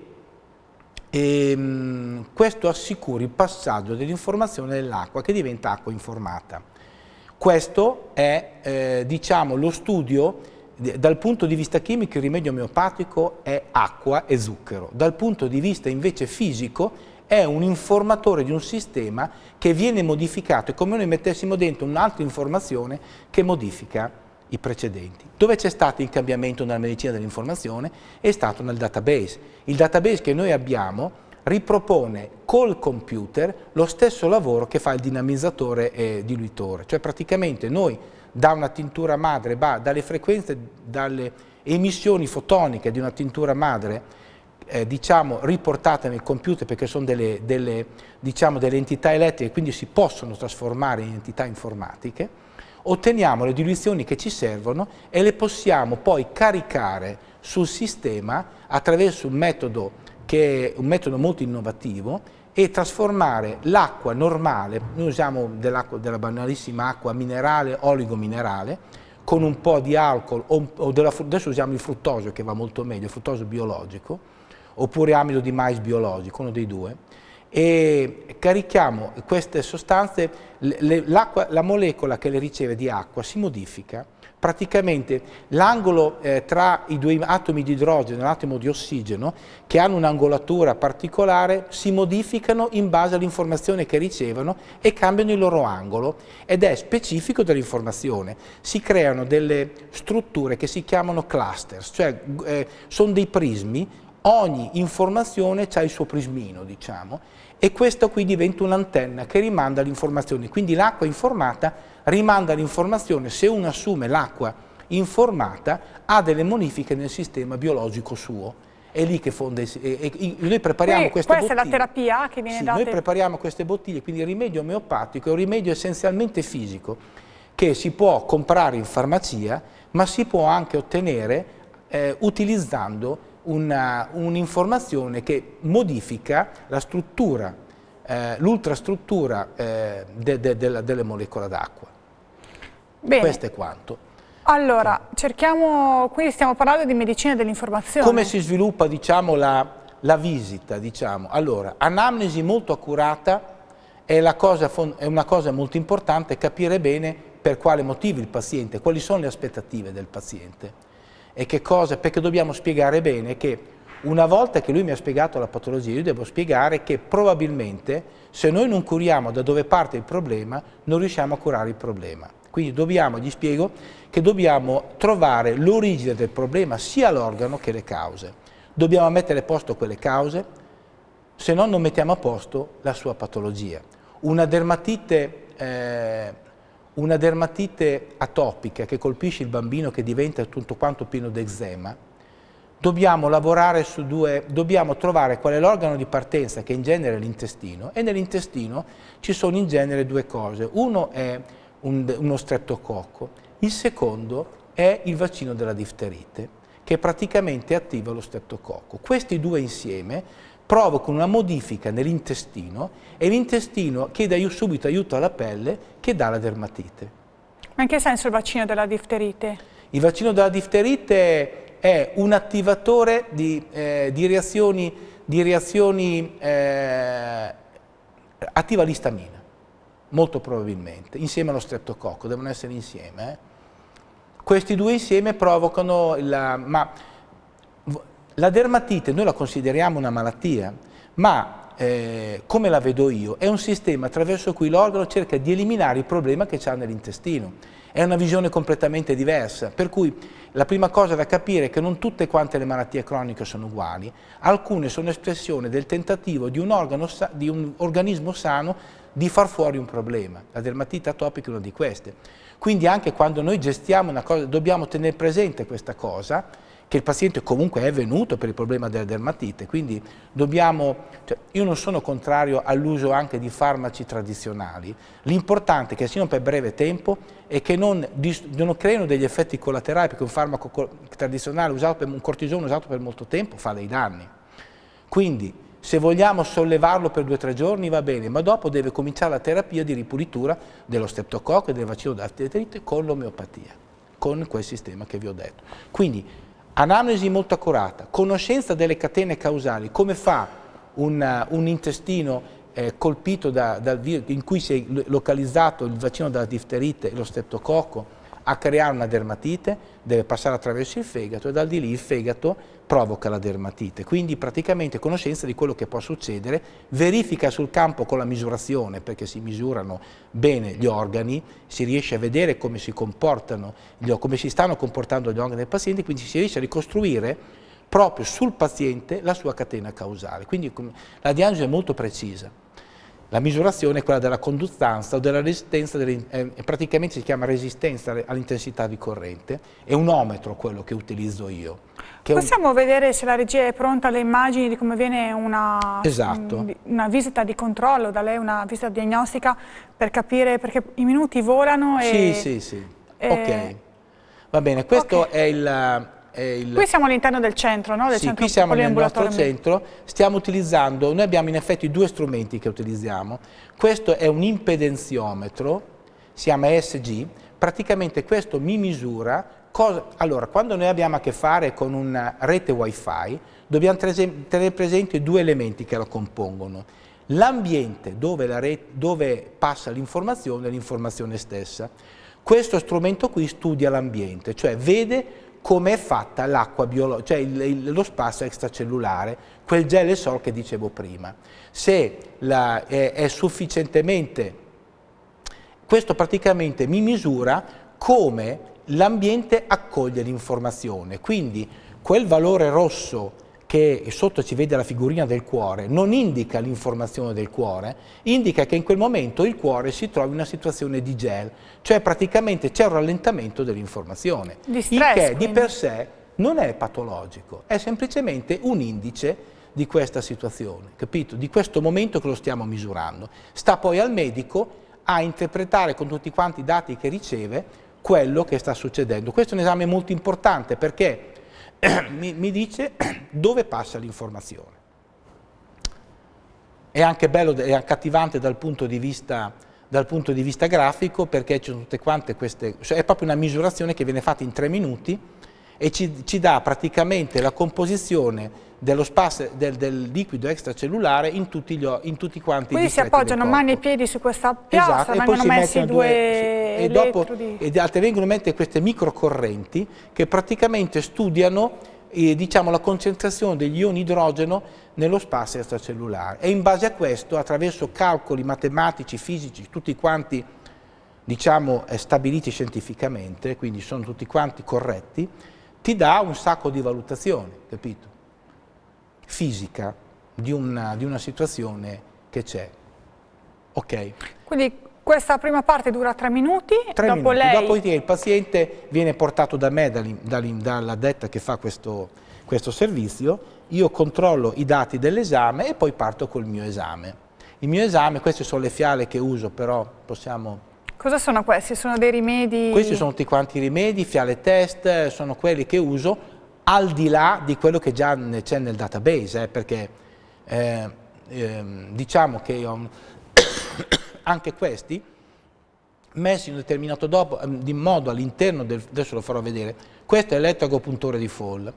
e ehm, questo assicura il passaggio dell'informazione nell'acqua che diventa acqua informata. Questo è eh, diciamo, lo studio dal punto di vista chimico il rimedio omeopatico è acqua e zucchero, dal punto di vista invece fisico è un informatore di un sistema che viene modificato, è come noi mettessimo dentro un'altra informazione che modifica i precedenti. Dove c'è stato il cambiamento nella medicina dell'informazione? È stato nel database. Il database che noi abbiamo ripropone col computer lo stesso lavoro che fa il dinamizzatore eh, diluitore, cioè praticamente noi da una tintura madre, bah, dalle frequenze, dalle emissioni fotoniche di una tintura madre, eh, diciamo, riportate nel computer perché sono delle, delle, diciamo, delle entità elettriche, quindi si possono trasformare in entità informatiche, otteniamo le diluizioni che ci servono e le possiamo poi caricare sul sistema attraverso un metodo che è un metodo molto innovativo, e trasformare l'acqua normale, noi usiamo della banalissima acqua minerale, oligominerale, con un po' di alcol, o, o della, adesso usiamo il fruttosio che va molto meglio, il fruttosio biologico, oppure amido di mais biologico, uno dei due, e carichiamo queste sostanze, l'acqua, la molecola che le riceve di acqua si modifica praticamente l'angolo eh, tra i due atomi di idrogeno e l'atomo di ossigeno, che hanno un'angolatura particolare, si modificano in base all'informazione che ricevono e cambiano il loro angolo ed è specifico dell'informazione. Si creano delle strutture che si chiamano clusters, cioè eh, sono dei prismi ogni informazione ha il suo prismino, diciamo, e questa qui diventa un'antenna che rimanda l'informazione. Quindi l'acqua informata rimanda l'informazione, se uno assume l'acqua informata ha delle modifiche nel sistema biologico suo. È lì che fonde, e, noi prepariamo Qui, queste questa bottiglie. Questa è la terapia che viene sì, data? noi prepariamo queste bottiglie, quindi il rimedio omeopatico è un rimedio essenzialmente fisico che si può comprare in farmacia ma si può anche ottenere eh, utilizzando un'informazione un che modifica la struttura eh, l'ultrastruttura eh, de, de, de, delle molecole d'acqua. Questo è quanto. Allora, cerchiamo, qui stiamo parlando di medicina dell'informazione. Come si sviluppa diciamo, la, la, visita? Diciamo? Allora, anamnesi molto accurata è, cosa, è una cosa molto importante, capire bene per quale motivo il paziente, quali sono le aspettative del paziente e che cosa, perché dobbiamo spiegare bene che una volta che lui mi ha spiegato la patologia, io devo spiegare che probabilmente se noi non curiamo da dove parte il problema, non riusciamo a curare il problema. Quindi dobbiamo, gli spiego, che dobbiamo trovare l'origine del problema, sia l'organo che le cause. Dobbiamo mettere a posto quelle cause, se no non mettiamo a posto la sua patologia. Una dermatite, eh, una dermatite atopica che colpisce il bambino che diventa tutto quanto pieno d'eczema, dobbiamo lavorare su due, dobbiamo trovare qual è l'organo di partenza, che in genere è l'intestino, e nell'intestino ci sono in genere due cose. Uno è un, uno streptococco, il secondo è il vaccino della difterite, che praticamente attiva lo streptococco. Questi due insieme provocano una modifica nell'intestino e l'intestino chiede subito aiuto alla pelle che dà la dermatite. Ma in che senso il vaccino della difterite? Il vaccino della difterite è un attivatore di, eh, di reazioni, di reazioni eh, attiva l'istamina, molto probabilmente, insieme allo streptococco, devono essere insieme. Eh. Questi due insieme provocano la... Ma, la dermatite noi la consideriamo una malattia, ma eh, come la vedo io, è un sistema attraverso cui l'organo cerca di eliminare il problema che c'è nell'intestino. È una visione completamente diversa, per cui la prima cosa da capire è che non tutte quante le malattie croniche sono uguali, alcune sono espressione del tentativo di un, organo, di un organismo sano di far fuori un problema. La dermatite atopica è una di queste. Quindi anche quando noi gestiamo una cosa, dobbiamo tenere presente questa cosa che il paziente comunque è venuto per il problema della dermatite, quindi dobbiamo, cioè io non sono contrario all'uso anche di farmaci tradizionali, l'importante è che siano per breve tempo e che non, non creino degli effetti collaterali, perché un farmaco tradizionale usato per un cortisone usato per molto tempo fa dei danni. Quindi se vogliamo sollevarlo per due o tre giorni va bene, ma dopo deve cominciare la terapia di ripulitura dello streptococco e del vaccino da artrite con l'omeopatia, con quel sistema che vi ho detto. Quindi Anamnesi molto accurata, conoscenza delle catene causali, come fa un, eh, un intestino eh, colpito da, da, in cui si è localizzato il vaccino della difterite e lo streptococco, a creare una dermatite, deve passare attraverso il fegato e dal di lì il fegato provoca la dermatite. Quindi praticamente conoscenza di quello che può succedere, verifica sul campo con la misurazione, perché si misurano bene gli organi, si riesce a vedere come si comportano, come si stanno comportando gli organi del paziente, quindi si riesce a ricostruire proprio sul paziente la sua catena causale. Quindi la diagnosi è molto precisa. La misurazione è quella della conduttanza o della resistenza, delle, eh, eh, praticamente si chiama resistenza all'intensità di corrente, è un ometro quello che utilizzo io. Che Possiamo un... vedere se la regia è pronta alle immagini di come viene una, esatto. Mm, una, visita di controllo da lei, una visita diagnostica per capire perché i minuti volano e... Sì, sì, sì, e... ok. Va bene, questo okay. è il il... Qui siamo all'interno del centro, no? Del sì, centro qui siamo nel nostro centro, stiamo utilizzando, noi abbiamo in effetti due strumenti che utilizziamo, questo è un impedenziometro, si chiama ESG, praticamente questo mi misura, cosa... allora quando noi abbiamo a che fare con una rete wifi dobbiamo tenere presente due elementi che la compongono, l'ambiente dove, dove passa l'informazione e l'informazione stessa. Questo strumento qui studia l'ambiente, cioè vede come è fatta l'acqua biologica, cioè il, il, lo spazio extracellulare, quel gel e sol che dicevo prima. Se la, è, è sufficientemente, questo praticamente mi misura come l'ambiente accoglie l'informazione, quindi quel valore rosso che sotto ci vede la figurina del cuore, non indica l'informazione del cuore, indica che in quel momento il cuore si trova in una situazione di gel, cioè praticamente c'è un rallentamento dell'informazione, il che quindi. di per sé non è patologico, è semplicemente un indice di questa situazione, capito? Di questo momento che lo stiamo misurando. Sta poi al medico a interpretare con tutti quanti i dati che riceve quello che sta succedendo. Questo è un esame molto importante perché mi, mi dice dove passa l'informazione. È anche bello, è accattivante dal punto di vista dal punto di vista grafico perché ci sono tutte quante queste, cioè è proprio una misurazione che viene fatta in tre minuti e ci, ci dà praticamente la composizione dello spazio, del, del, liquido extracellulare in tutti, gli, in tutti quanti Quindi si appoggiano mani e piedi su questa piastra, esatto, vengono messi due sì, e, dopo, ed altre vengono messe queste microcorrenti che praticamente studiano eh, diciamo, la concentrazione degli ioni idrogeno nello spazio extracellulare e in base a questo attraverso calcoli matematici, fisici, tutti quanti diciamo, eh, stabiliti scientificamente, quindi sono tutti quanti corretti, ti dà un sacco di valutazioni, capito? fisica di una, di una situazione che c'è. Ok. Quindi questa prima parte dura tre minuti, tre dopo minuti. lei... Dopo il paziente viene portato da me, dalla detta che fa questo, questo servizio, io controllo i dati dell'esame e poi parto col mio esame. Il mio esame, queste sono le fiale che uso, però possiamo... Cosa sono questi? Sono dei rimedi? Questi sono tutti quanti i rimedi, fiale test, sono quelli che uso al di là di quello che già c'è nel database, eh, perché eh, ehm, diciamo che um, anche questi messi in un determinato dopo, ehm, di modo all'interno del, adesso lo farò vedere, questo è l'elettroagopuntore di Fall.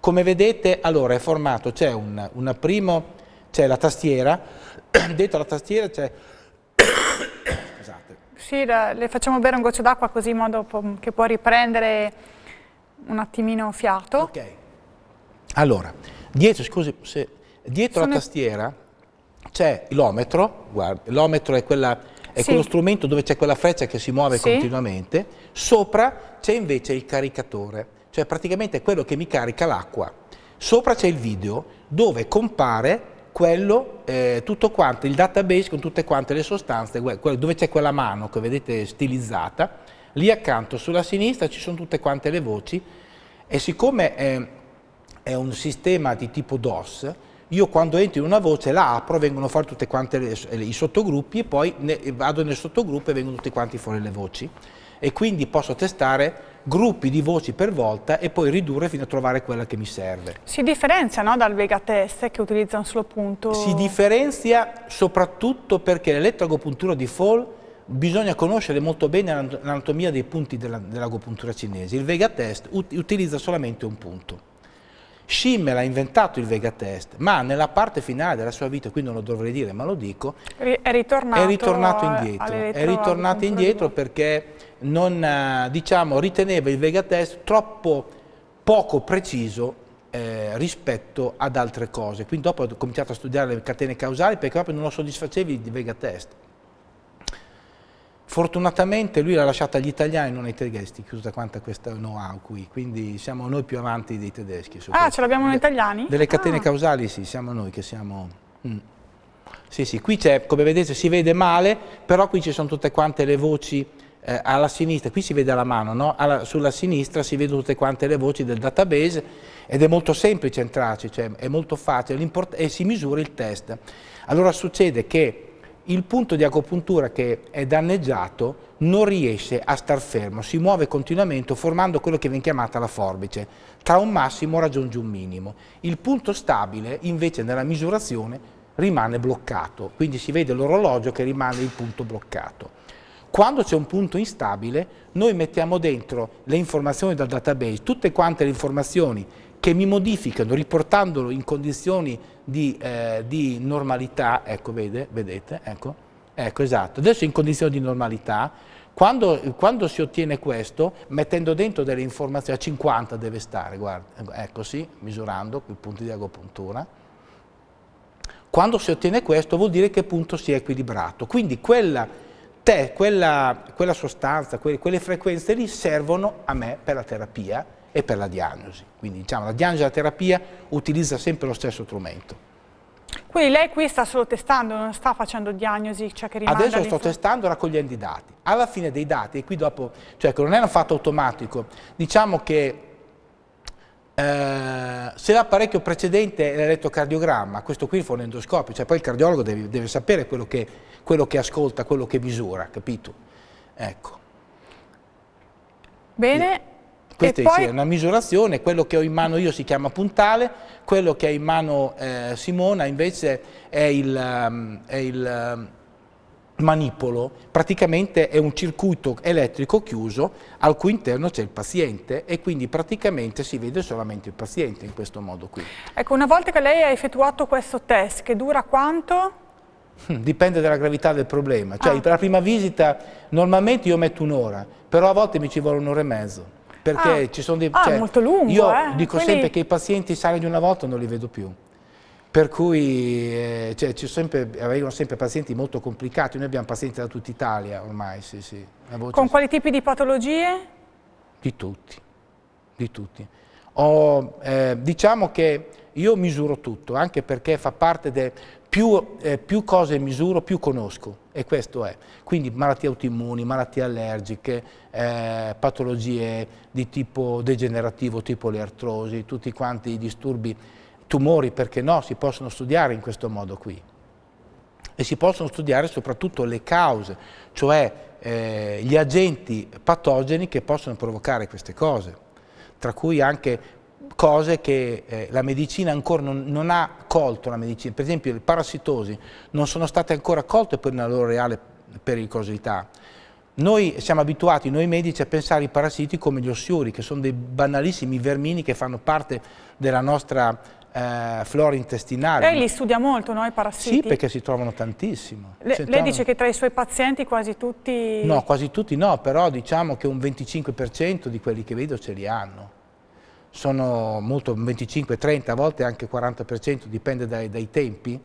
Come vedete allora è formato, c'è un, una primo, c'è la tastiera, dentro la tastiera c'è Scusate. Sì, le facciamo bere un goccio d'acqua così in modo che può riprendere un attimino fiato. Ok. Allora, dietro, scusi, se, dietro Sono... la tastiera c'è l'ometro, guarda, l'ometro è, quella, è sì. quello strumento dove c'è quella freccia che si muove sì. continuamente, sopra c'è invece il caricatore, cioè praticamente è quello che mi carica l'acqua. Sopra c'è il video dove compare quello, eh, tutto quanto, il database con tutte quante le sostanze, dove c'è quella mano che vedete stilizzata, Lì accanto, sulla sinistra, ci sono tutte quante le voci e siccome è, ehm, è un sistema di tipo DOS, io quando entro in una voce la apro, vengono fuori tutti quanti i sottogruppi e poi ne, vado nel sottogruppo e vengono tutti quanti fuori le voci. E quindi posso testare gruppi di voci per volta e poi ridurre fino a trovare quella che mi serve. Si differenzia no, dal Test che utilizza un solo punto? Si differenzia soprattutto perché l'elettrogopuntura di Fall bisogna conoscere molto bene l'anatomia dei punti dell'agopuntura cinese. Il Vega Test ut utilizza solamente un punto. Schimmel ha inventato il Vega Test, ma nella parte finale della sua vita, qui non lo dovrei dire ma lo dico, è ritornato, è ritornato indietro. È ritornato indietro perché non, eh, diciamo, riteneva il Vega Test troppo poco preciso eh, rispetto ad altre cose. Quindi dopo ho cominciato a studiare le catene causali perché proprio non lo soddisfacevi il Vega Test. Fortunatamente lui l'ha lasciata agli italiani, non ai tedeschi, chiusa quanta questa know-how qui, quindi siamo noi più avanti dei tedeschi. Ah, ce l'abbiamo noi italiani? Delle catene ah. causali sì, siamo noi che siamo... Mm. Sì, sì, qui c'è, come vedete, si vede male, però qui ci sono tutte quante le voci eh, alla sinistra, qui si vede la mano, no? alla, sulla sinistra si vedono tutte quante le voci del database ed è molto semplice entrarci, cioè, è molto facile e si misura il test. Allora succede che il punto di acupuntura che è danneggiato non riesce a star fermo, si muove continuamente formando quello che viene chiamata la forbice. Tra un massimo raggiunge un minimo. Il punto stabile invece nella misurazione rimane bloccato, quindi si vede l'orologio che rimane il punto bloccato. Quando c'è un punto instabile, noi mettiamo dentro le informazioni dal database, tutte quante le informazioni che mi modificano, riportandolo in condizioni di, eh, di normalità, ecco, vede, vedete, ecco, ecco, esatto, adesso in condizione di normalità, quando, quando, si ottiene questo, mettendo dentro delle informazioni, a 50 deve stare, guarda, ecco sì, misurando i punti di agopuntura, quando si ottiene questo vuol dire che punto si è equilibrato, quindi quella, te, quella, quella sostanza, que quelle frequenze lì servono a me per la terapia, e per la diagnosi. Quindi diciamo, la diagnosi e la terapia utilizza sempre lo stesso strumento. Quindi lei qui sta solo testando, non sta facendo diagnosi, cioè che rimanda Adesso sto testando raccogliendo i dati. Alla fine dei dati, e qui dopo, cioè che non è un fatto automatico, diciamo che eh, se l'apparecchio precedente è l'elettrocardiogramma, questo qui fa un endoscopio, cioè poi il cardiologo deve, deve sapere quello che, quello che, ascolta, quello che misura, capito? Ecco. Bene. Io. Questa poi... è una misurazione, quello che ho in mano io si chiama puntale, quello che ha in mano eh, Simona invece è il, ehm, è il ehm, manipolo, praticamente è un circuito elettrico chiuso al cui interno c'è il paziente e quindi praticamente si vede solamente il paziente in questo modo qui. Ecco, una volta che lei ha effettuato questo test, che dura quanto? Dipende dalla gravità del problema, cioè ah. la prima visita normalmente io metto un'ora, però a volte mi ci vuole un'ora e mezzo perché ah. ci sono dei... Ah, cioè, molto lungo, Io eh? dico Quindi... sempre che i pazienti sali di una volta non li vedo più. Per cui eh, cioè, ci sempre, arrivano sempre pazienti molto complicati, noi abbiamo pazienti da tutta Italia ormai, sì, sì. Con quali tipi di patologie? Di tutti, di tutti. O, eh, diciamo che io misuro tutto, anche perché fa parte del... Più, eh, più cose misuro, più conosco e questo è. Quindi malattie autoimmuni, malattie allergiche, eh, patologie di tipo degenerativo, tipo le artrosi, tutti quanti i disturbi, tumori, perché no, si possono studiare in questo modo qui. E si possono studiare soprattutto le cause, cioè eh, gli agenti patogeni che possono provocare queste cose, tra cui anche cose che eh, la medicina ancora non, non, ha colto, la medicina. per esempio le parassitosi non sono state ancora colte per la loro reale pericolosità. Noi siamo abituati, noi medici, a pensare ai parassiti come gli ossiuri, che sono dei banalissimi vermini che fanno parte della nostra eh, flora intestinale. Lei li studia molto, no, i parassiti? Sì, perché si trovano tantissimo. Le, cioè, lei dice che tra i suoi pazienti quasi tutti... No, quasi tutti no, però diciamo che un 25% di quelli che vedo ce li hanno sono molto 25, 30, a volte anche 40%, dipende dai, dai tempi,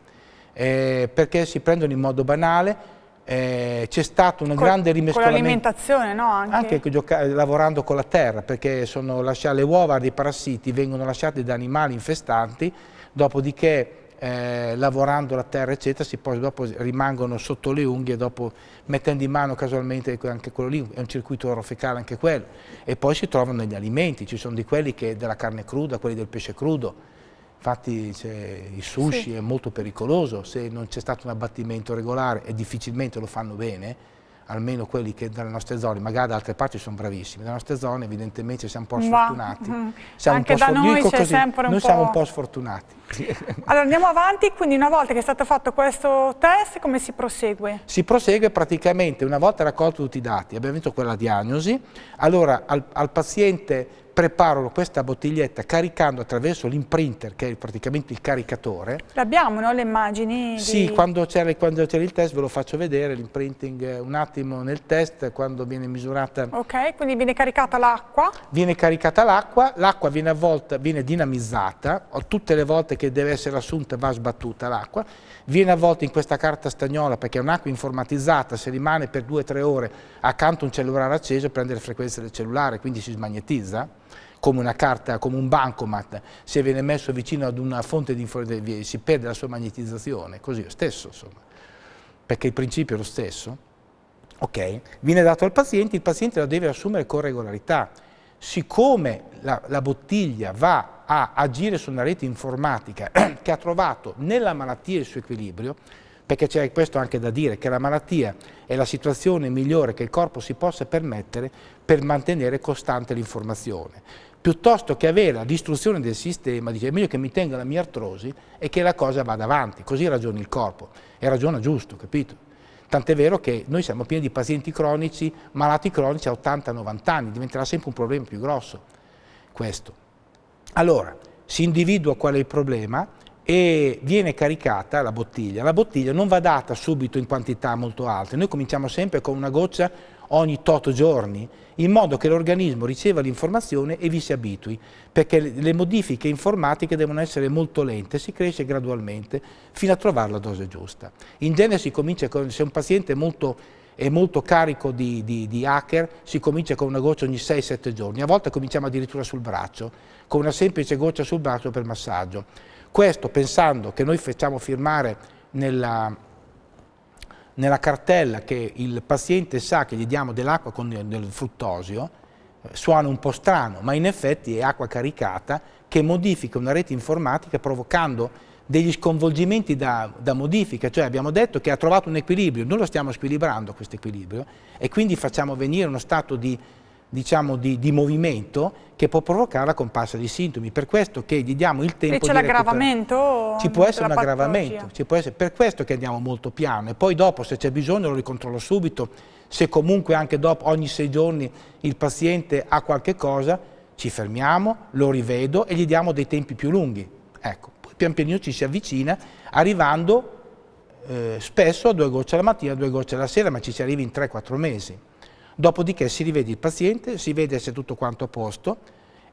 eh, perché si prendono in modo banale, eh, c'è stato un con, grande rimescolamento. Con l'alimentazione, no? Anche, anche lavorando con la terra, perché sono lasciate, le uova dei parassiti vengono lasciate da animali infestanti, dopodiché eh, lavorando la terra eccetera, si poi dopo rimangono sotto le unghie, dopo mettendo in mano casualmente anche quello lì, è un circuito orofecale anche quello. E poi si trovano negli alimenti, ci sono di quelli che della carne cruda, quelli del pesce crudo. Infatti il sushi sì. è molto pericoloso, se non c'è stato un abbattimento regolare e difficilmente lo fanno bene, almeno quelli che dalle nostre zone, magari da altre parti sono bravissimi, dalle nostre zone evidentemente siamo un po' sfortunati. Mm, siamo anche da noi c'è sempre un noi po'... siamo un po' sfortunati. Allora andiamo avanti, quindi una volta che è stato fatto questo test, come si prosegue? Si prosegue praticamente, una volta raccolto tutti i dati, abbiamo vinto quella diagnosi, allora al, al paziente preparano questa bottiglietta caricando attraverso l'imprinter, che è praticamente il caricatore. L'abbiamo, no? Le immagini? Di... Sì, quando c'era, il test ve lo faccio vedere, l'imprinting un attimo nel test, quando viene misurata... Ok, quindi viene caricata l'acqua? Viene caricata l'acqua, l'acqua viene avvolta, viene dinamizzata, tutte le volte che deve essere assunta va sbattuta l'acqua, viene a volte in questa carta stagnola perché è un'acqua informatizzata, se rimane per 2-3 ore accanto a un cellulare acceso prende le frequenze del cellulare, quindi si smagnetizza come una carta, come un bancomat, se viene messo vicino ad una fonte di informazione si perde la sua magnetizzazione, così lo stesso insomma, perché il principio è lo stesso. Ok, viene dato al paziente, il paziente la deve assumere con regolarità. Siccome la, la bottiglia va a agire su una rete informatica che ha trovato nella malattia il suo equilibrio, perché c'è questo anche da dire, che la malattia è la situazione migliore che il corpo si possa permettere per mantenere costante l'informazione piuttosto che avere la distruzione del sistema, dice è meglio che mi tenga la mia artrosi e che la cosa vada avanti, così ragiona il corpo e ragiona giusto, capito? Tant'è vero che noi siamo pieni di pazienti cronici, malati cronici a 80-90 anni, diventerà sempre un problema più grosso questo. Allora, si individua qual è il problema, e viene caricata la bottiglia. La bottiglia non va data subito in quantità molto alte, noi cominciamo sempre con una goccia ogni 8 giorni, in modo che l'organismo riceva l'informazione e vi si abitui, perché le modifiche informatiche devono essere molto lente, si cresce gradualmente fino a trovare la dose giusta. In genere si comincia con, se un paziente è molto, è molto carico di, di, di hacker, si comincia con una goccia ogni 6-7 giorni, a volte cominciamo addirittura sul braccio, con una semplice goccia sul braccio per massaggio questo pensando che noi facciamo firmare nella, nella cartella che il paziente sa che gli diamo dell'acqua con del fruttosio, eh, suona un po' strano, ma in effetti è acqua caricata che modifica una rete informatica provocando degli sconvolgimenti da, da, modifica, cioè abbiamo detto che ha trovato un equilibrio, noi lo stiamo squilibrando questo equilibrio e quindi facciamo venire uno stato di diciamo, di, di, movimento che può provocare la comparsa di sintomi. Per questo che gli diamo il tempo e c'è l'aggravamento? Ci può essere un aggravamento, essere, per questo che andiamo molto piano. E poi dopo, se c'è bisogno, lo ricontrollo subito. Se comunque anche dopo, ogni sei giorni, il paziente ha qualche cosa, ci fermiamo, lo rivedo e gli diamo dei tempi più lunghi. Ecco, pian pianino ci si avvicina, arrivando eh, spesso a due gocce alla mattina, a due gocce alla sera, ma ci si arriva in 3-4 mesi. Dopodiché si rivede il paziente, si vede se tutto quanto a posto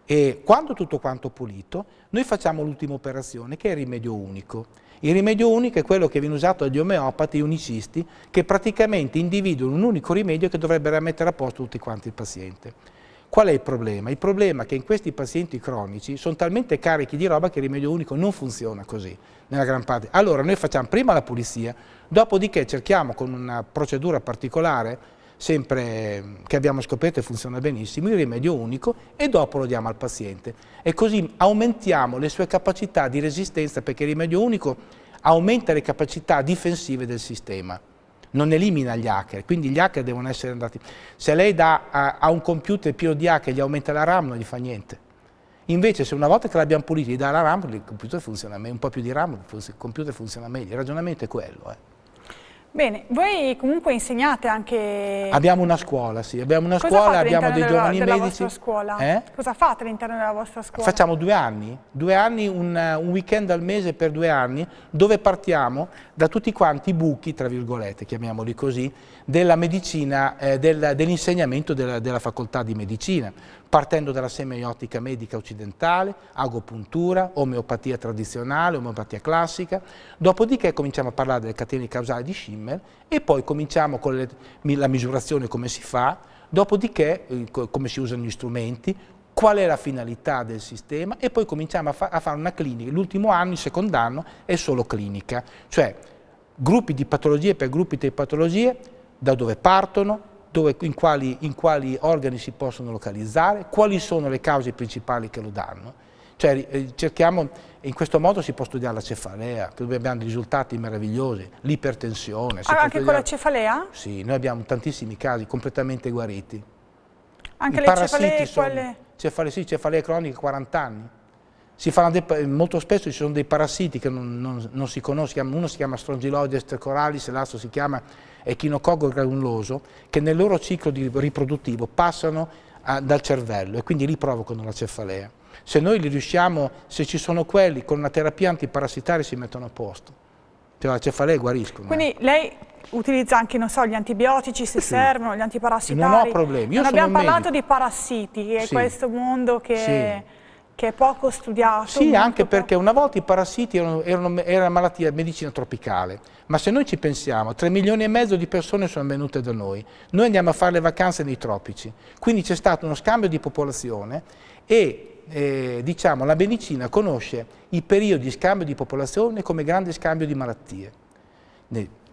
e quando tutto quanto pulito, noi facciamo l'ultima operazione che è il rimedio unico. Il rimedio unico è quello che viene usato dagli omeopati unicisti che praticamente individuano un unico rimedio che dovrebbe mettere a posto tutti quanti il paziente. Qual è il problema? Il problema è che in questi pazienti cronici sono talmente carichi di roba che il rimedio unico non funziona così, nella gran parte. Allora noi facciamo prima la pulizia, dopodiché cerchiamo con una procedura particolare sempre, che abbiamo scoperto e funziona benissimo, il rimedio unico e dopo lo diamo al paziente. E così aumentiamo le sue capacità di resistenza perché il rimedio unico aumenta le capacità difensive del sistema non elimina gli hacker, quindi gli hacker devono essere andati. Se lei dà a, a un computer pieno di hacker, gli aumenta la RAM, non gli fa niente. Invece se una volta che l'abbiamo pulito gli dà la RAM, il computer funziona meglio, un po' più di RAM, il computer funziona meglio. Il ragionamento è quello. Eh. Bene, voi comunque insegnate anche... Abbiamo una scuola, sì, abbiamo una Cosa scuola, abbiamo dei giovani della, della medici. Eh? Cosa fate all'interno della vostra scuola? Facciamo due anni, due anni, un, un, weekend al mese per due anni, dove partiamo da tutti quanti i buchi, tra virgolette, chiamiamoli così, della medicina, eh, del, dell'insegnamento della, della facoltà di medicina partendo dalla semiotica medica occidentale, agopuntura, omeopatia tradizionale, omeopatia classica, dopodiché cominciamo a parlare delle catene causali di Schimmel e poi cominciamo con le, la misurazione come si fa, dopodiché eh, come si usano gli strumenti, qual è la finalità del sistema e poi cominciamo a, fa a fare una clinica. L'ultimo anno, il secondo anno, è solo clinica, cioè gruppi di patologie per gruppi di patologie, da dove partono, dove, in, quali, in, quali, organi si possono localizzare, quali sono le cause principali che lo danno. Cioè, eh, cerchiamo, in questo modo si può studiare la cefalea, dove abbiamo risultati meravigliosi, l'ipertensione. Ah, anche studiare... con la cefalea? Sì, noi abbiamo tantissimi casi completamente guariti. Anche I le cefalee? Quelle... Cefale, sì, cefalea cronica 40 anni. Dei, molto spesso ci sono dei parassiti che non, non, non si conoscono, uno si chiama Strongyloides tercoralis, l'altro si chiama Echinocogo granuloso, che nel loro ciclo riproduttivo passano a, dal cervello e quindi lì provocano la cefalea. Se noi li riusciamo, se ci sono quelli, con una terapia antiparassitaria si mettono a posto, cioè, la cefalea guariscono. Quindi eh. lei utilizza anche, non so, gli antibiotici se sì. servono, gli antiparassitari. Non ho problemi. Io non abbiamo parlato medico. di parassiti e sì. questo mondo che... Sì che è poco studiato. Sì, anche perché una volta i parassiti erano, erano, era una malattia, medicina tropicale. Ma se noi ci pensiamo, 3 milioni e mezzo di persone sono venute da noi. Noi andiamo a fare le vacanze nei tropici. Quindi c'è stato uno scambio di popolazione e eh, diciamo, la medicina conosce i periodi di scambio di popolazione come grande scambio di malattie.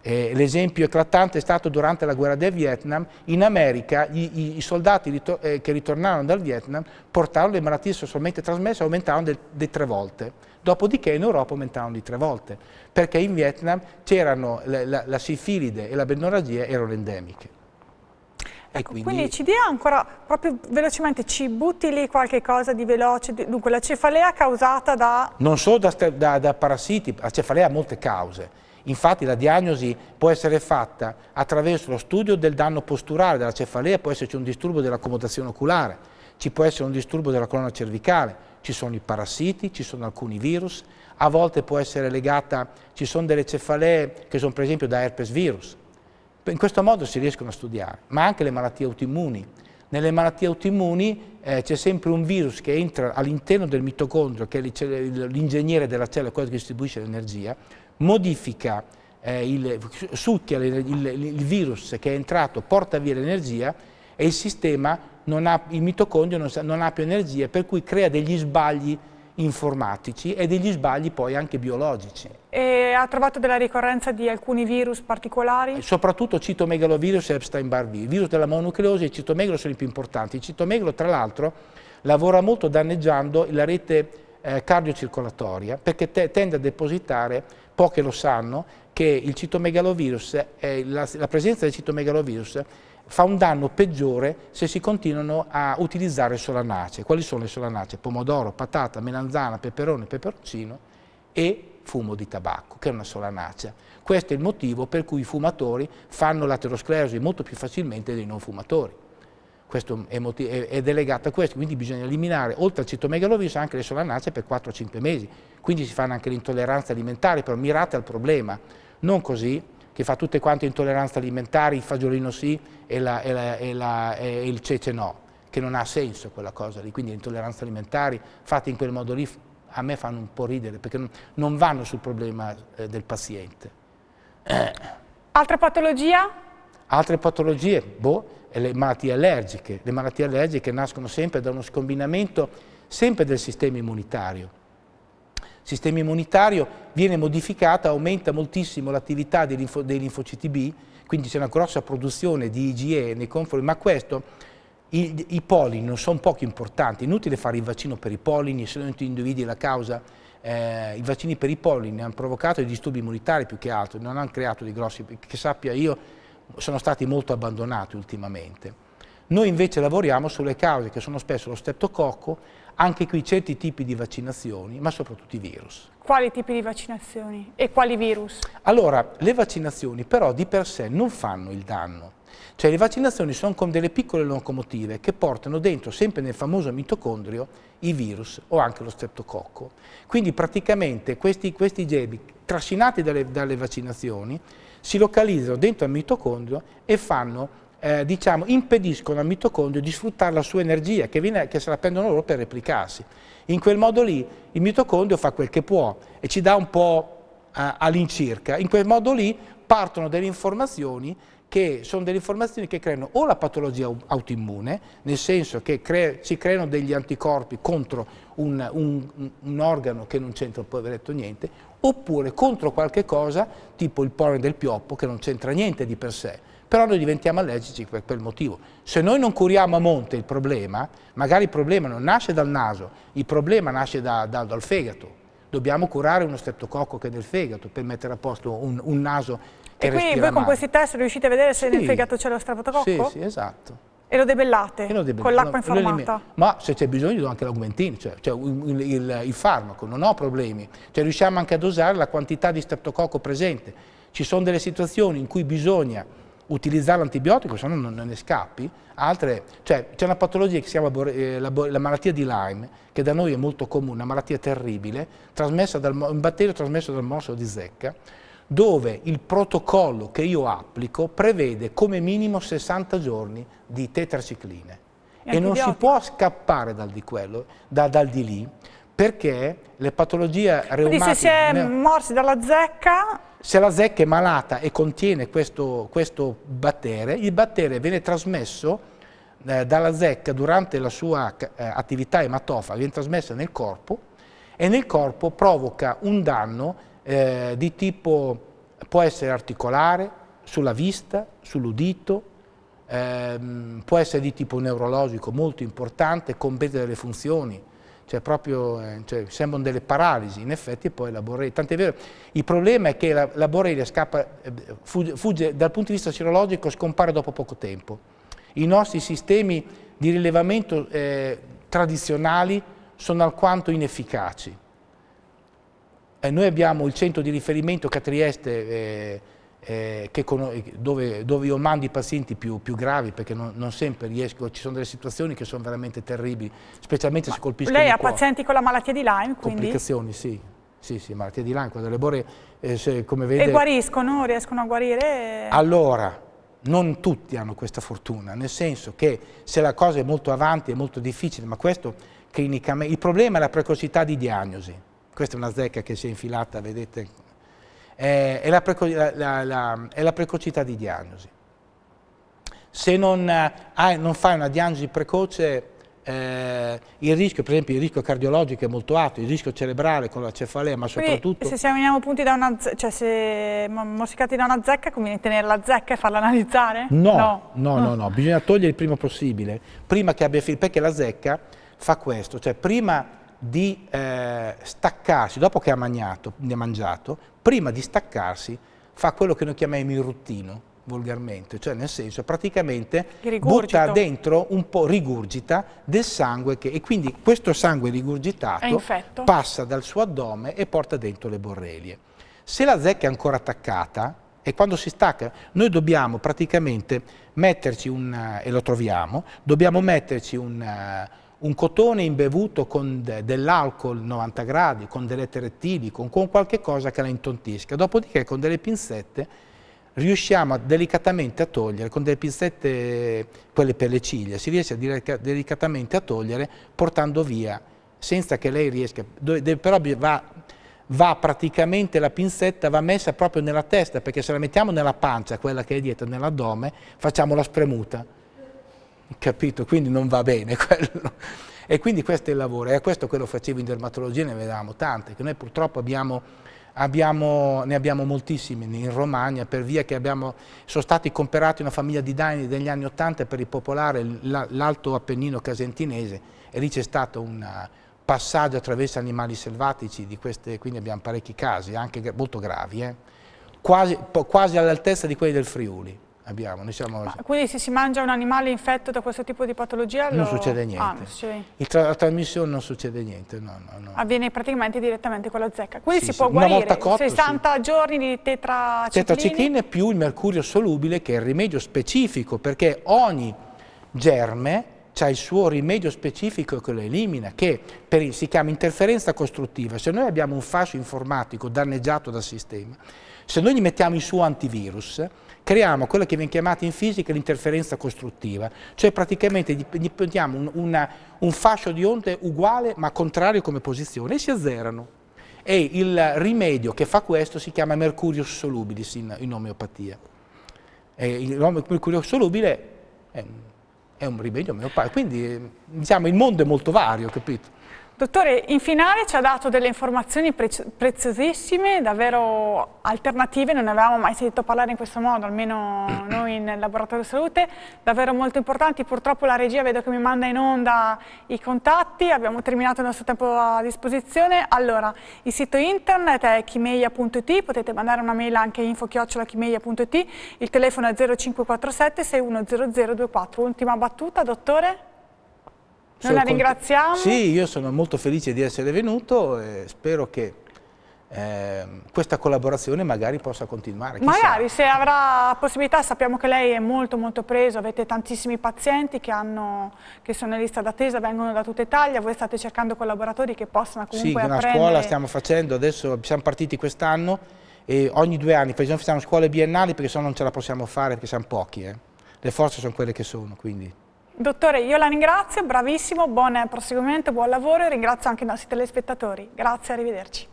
Eh, l'esempio eclatante è stato durante la guerra del Vietnam, in America i, i soldati ritor eh, che ritornarono dal Vietnam portarono le malattie sessualmente trasmesse aumentarono di tre volte, dopodiché in Europa aumentarono di tre volte, perché in Vietnam c'erano la, la, la, sifilide e la benorragia erano endemiche. Ecco, quindi... quindi... ci dia ancora, proprio velocemente, ci butti lì qualche cosa di veloce, dunque la cefalea causata da... Non solo da, da, da parassiti, la cefalea ha molte cause, Infatti la diagnosi può essere fatta attraverso lo studio del danno posturale della cefalea, può esserci un disturbo dell'accomodazione oculare, ci può essere un disturbo della colonna cervicale, ci sono i parassiti, ci sono alcuni virus, a volte può essere legata, ci sono delle cefalee che sono per esempio da herpes virus. In questo modo si riescono a studiare, ma anche le malattie autoimmuni. Nelle malattie autoimmuni eh, c'è sempre un virus che entra all'interno del mitocondrio, che è l'ingegnere della cellula, quello che distribuisce l'energia, modifica eh, il, succhia il, il, il, virus che è entrato, porta via l'energia e il sistema, non ha, il mitocondrio non, non ha più energia, per cui crea degli sbagli informatici e degli sbagli poi anche biologici. E ha trovato della ricorrenza di alcuni virus particolari? Eh, soprattutto citomegalovirus e Epstein-Barr virus. Il virus della mononucleosi e il citomegalo sono i più importanti. Il citomegalo tra l'altro lavora molto danneggiando la rete eh, cardiocircolatoria, perché te, tende a depositare, poche lo sanno, che il citomegalovirus, eh, la, la presenza del citomegalovirus fa un danno peggiore se si continuano a utilizzare solanacee. Quali sono le solanacee? Pomodoro, patata, melanzana, peperone, peperoncino e fumo di tabacco, che è una solanacea. Questo è il motivo per cui i fumatori fanno l'aterosclerosi molto più facilmente dei non fumatori questo è, è, è delegata a questo, quindi bisogna eliminare oltre al citomegalovirus anche le solanacee per 4-5 mesi, quindi si fanno anche l'intolleranza alimentare, però mirate al problema, non così che fa tutte quante intolleranze alimentari, il fagiolino sì e, la, e, la, e, la, e il cece no, che non ha senso quella cosa lì, quindi le intolleranze alimentari fatte in quel modo lì a me fanno un po' ridere perché non vanno sul problema eh, del paziente. Altra patologia? Altre patologie? Boh le malattie allergiche. Le malattie allergiche nascono sempre da uno scombinamento sempre del sistema immunitario. Il sistema immunitario viene modificato, aumenta moltissimo l'attività dei, linfo, dei linfociti B, quindi c'è una grossa produzione di IgE nei confronti, ma questo i, I, pollini non sono poco importanti, inutile fare il vaccino per i polini, se non tu individui la causa, eh, i vaccini per i polini hanno provocato dei disturbi immunitari più che altro, non hanno creato dei grossi, che sappia io sono stati molto abbandonati ultimamente. Noi invece lavoriamo sulle cause che sono spesso lo streptococco, anche qui certi tipi di vaccinazioni, ma soprattutto i virus. Quali tipi di vaccinazioni e quali virus? Allora, le vaccinazioni però di per sé non fanno il danno. Cioè le vaccinazioni sono come delle piccole locomotive che portano dentro, sempre nel famoso mitocondrio, i virus o anche lo streptococco. Quindi praticamente questi, questi gebi trascinati dalle, dalle vaccinazioni si localizzano dentro al mitocondrio e fanno, eh, diciamo, impediscono al mitocondrio di sfruttare la sua energia che, viene, che se la prendono loro per replicarsi. In quel modo lì il mitocondrio fa quel che può e ci dà un po' eh, all'incirca. In quel modo lì partono delle informazioni che sono delle informazioni che creano o la patologia autoimmune, nel senso che cre si creano degli anticorpi contro un, un, un organo che non c'entra poveretto niente, oppure contro qualche cosa tipo il polline del pioppo che non c'entra niente di per sé, però noi diventiamo allergici per quel motivo. Se noi non curiamo a monte il problema, magari il problema non nasce dal naso, il problema nasce da, da, dal fegato. Dobbiamo curare uno streptococco che è nel fegato per mettere a posto un, un naso e quindi voi con questi test riuscite a vedere se sì. nel fegato c'è lo streptococco? Sì, sì, esatto. E lo debellate, e lo debellate. con l'acqua infiammata? Ma se c'è bisogno do anche l'aumentino, cioè, cioè il, il, il, farmaco, non ho problemi. Cioè, riusciamo anche a dosare la quantità di streptococco presente. Ci sono delle situazioni in cui bisogna utilizzare l'antibiotico, se no non, ne scappi. Altre, cioè, c'è una patologia che si chiama eh, la, la, malattia di Lyme, che da noi è molto comune, una malattia terribile, trasmessa dal, un batterio trasmesso dal morso di zecca, dove il protocollo che io applico prevede come minimo 60 giorni di tetracicline. E, e non si può scappare dal di quello, da, dal di lì, perché le patologie reumatiche... Quindi se si è morsi dalla zecca... Se la zecca è malata e contiene questo, questo battere, il battere viene trasmesso eh, dalla zecca durante la sua eh, attività ematofa, viene trasmessa nel corpo e nel corpo provoca un danno eh, di tipo, può essere articolare, sulla vista, sull'udito, ehm, può essere di tipo neurologico molto importante, compete delle funzioni, cioè proprio, eh, cioè, sembrano delle paralisi, in effetti poi la borrelia, tant'è vero, il problema è che la, la borrelia scappa, eh, fugge, fugge, dal punto di vista sirologico scompare dopo poco tempo. I nostri sistemi di rilevamento eh, tradizionali sono alquanto inefficaci. Eh, noi abbiamo il centro di riferimento che a Trieste, eh, eh, che con, dove, dove, io mando i pazienti più, più gravi, perché non, non, sempre riesco, ci sono delle situazioni che sono veramente terribili, specialmente Ma se colpiscono Lei ha pazienti con la malattia di Lyme? Quindi? Complicazioni, sì. Sì, sì, malattia di Lyme, quella delle bore, eh, se, come vede... E guariscono, riescono a guarire? Allora, non tutti hanno questa fortuna, nel senso che se la cosa è molto avanti, è molto difficile, ma questo clinicamente... Il problema è la precocità di diagnosi questa è una zecca che si è infilata, vedete, è, è, la, preco la, la, è la, precocità di diagnosi. Se non, ah, non fai una diagnosi precoce, eh, il rischio, per esempio, il rischio cardiologico è molto alto, il rischio cerebrale con la cefalea, ma Quindi, soprattutto... se siamo punti da una zecca, cioè se morsicati da una zecca, conviene tenere la zecca e farla analizzare? No, no, no, no, ah. no. bisogna togliere il prima possibile, prima che abbia filo, perché la zecca fa questo, cioè prima di eh, staccarsi, dopo che ha, magnato, ne ha mangiato, prima di staccarsi fa quello che noi chiamiamo il ruttino, volgarmente, cioè nel senso praticamente butta dentro un po' rigurgita del sangue che, e quindi questo sangue rigurgitato passa dal suo addome e porta dentro le borrelie. Se la zecca è ancora attaccata e quando si stacca noi dobbiamo praticamente metterci un, eh, e lo troviamo, dobbiamo metterci un eh, un cotone imbevuto con de dell'alcol 90 gradi, con delle terettili, con, con qualche cosa che la intontisca. Dopodiché con delle pinzette riusciamo a, delicatamente a togliere, con delle pinzette, quelle per le ciglia, si riesce a delicatamente a togliere portando via, senza che lei riesca, però va, va praticamente la pinzetta, va messa proprio nella testa, perché se la mettiamo nella pancia, quella che è dietro, nell'addome, facciamo la spremuta capito? Quindi non va bene quello. E quindi questo è il lavoro, e a questo quello facevo in dermatologia, ne vedevamo tante, che noi purtroppo abbiamo, abbiamo, ne abbiamo moltissime in Romagna, per via che abbiamo, sono stati comperati una famiglia di daini degli anni Ottanta per ripopolare l'alto Appennino casentinese, e lì c'è stato un passaggio attraverso animali selvatici, queste, quindi abbiamo parecchi casi, anche molto gravi, eh? quasi, quasi all'altezza di quelli del Friuli abbiamo. Siamo... quindi se si mangia un animale infetto da questo tipo di patologia? Lo... Non succede niente. Ah, non succede. Tra la trasmissione non succede niente. No, no, no. Avviene praticamente direttamente con la zecca. Quindi sì, si può sì. guarire cotto, 60 sì. giorni di tetracicline. Tetracicline più il mercurio solubile che è il rimedio specifico perché ogni germe ha il suo rimedio specifico che lo elimina, che per, si chiama interferenza costruttiva. Se noi abbiamo un fascio informatico danneggiato dal sistema, se noi gli mettiamo il suo antivirus, creiamo quella che viene chiamata in fisica l'interferenza costruttiva, cioè praticamente dipendiamo un, una, un fascio di onde uguale ma contrario come posizione e si azzerano. E il rimedio che fa questo si chiama mercurius solubilis in, in omeopatia. E il Mercurius solubile è, è un rimedio omeopatico, quindi diciamo il mondo è molto vario, capito? Dottore, in finale ci ha dato delle informazioni prez preziosissime, davvero alternative, non avevamo mai sentito parlare in questo modo, almeno noi nel Laboratorio Salute, davvero molto importanti. Purtroppo la regia vedo che mi manda in onda i contatti, abbiamo terminato il nostro tempo a disposizione. Allora, il sito internet è chimeia.it, potete mandare una mail anche info-chimeia.it, il telefono è 0547 610024. Ultima battuta, dottore? Noi la ringraziamo. Sì, io sono molto felice di essere venuto e spero che eh, questa collaborazione magari possa continuare. Magari se avrà possibilità, sappiamo che lei è molto molto preso, avete tantissimi pazienti che, hanno, che sono in lista d'attesa, vengono da tutta Italia, voi state cercando collaboratori che possano comunque sì, apprendere. Sì, una scuola stiamo facendo, adesso siamo partiti quest'anno e ogni due anni facciamo scuole biennali perché se no non ce la possiamo fare perché siamo pochi. Eh. Le forze sono quelle che sono, quindi... Dottore, io la ringrazio, bravissimo, buon proseguimento, buon lavoro e ringrazio anche i nostri telespettatori. Grazie, arrivederci.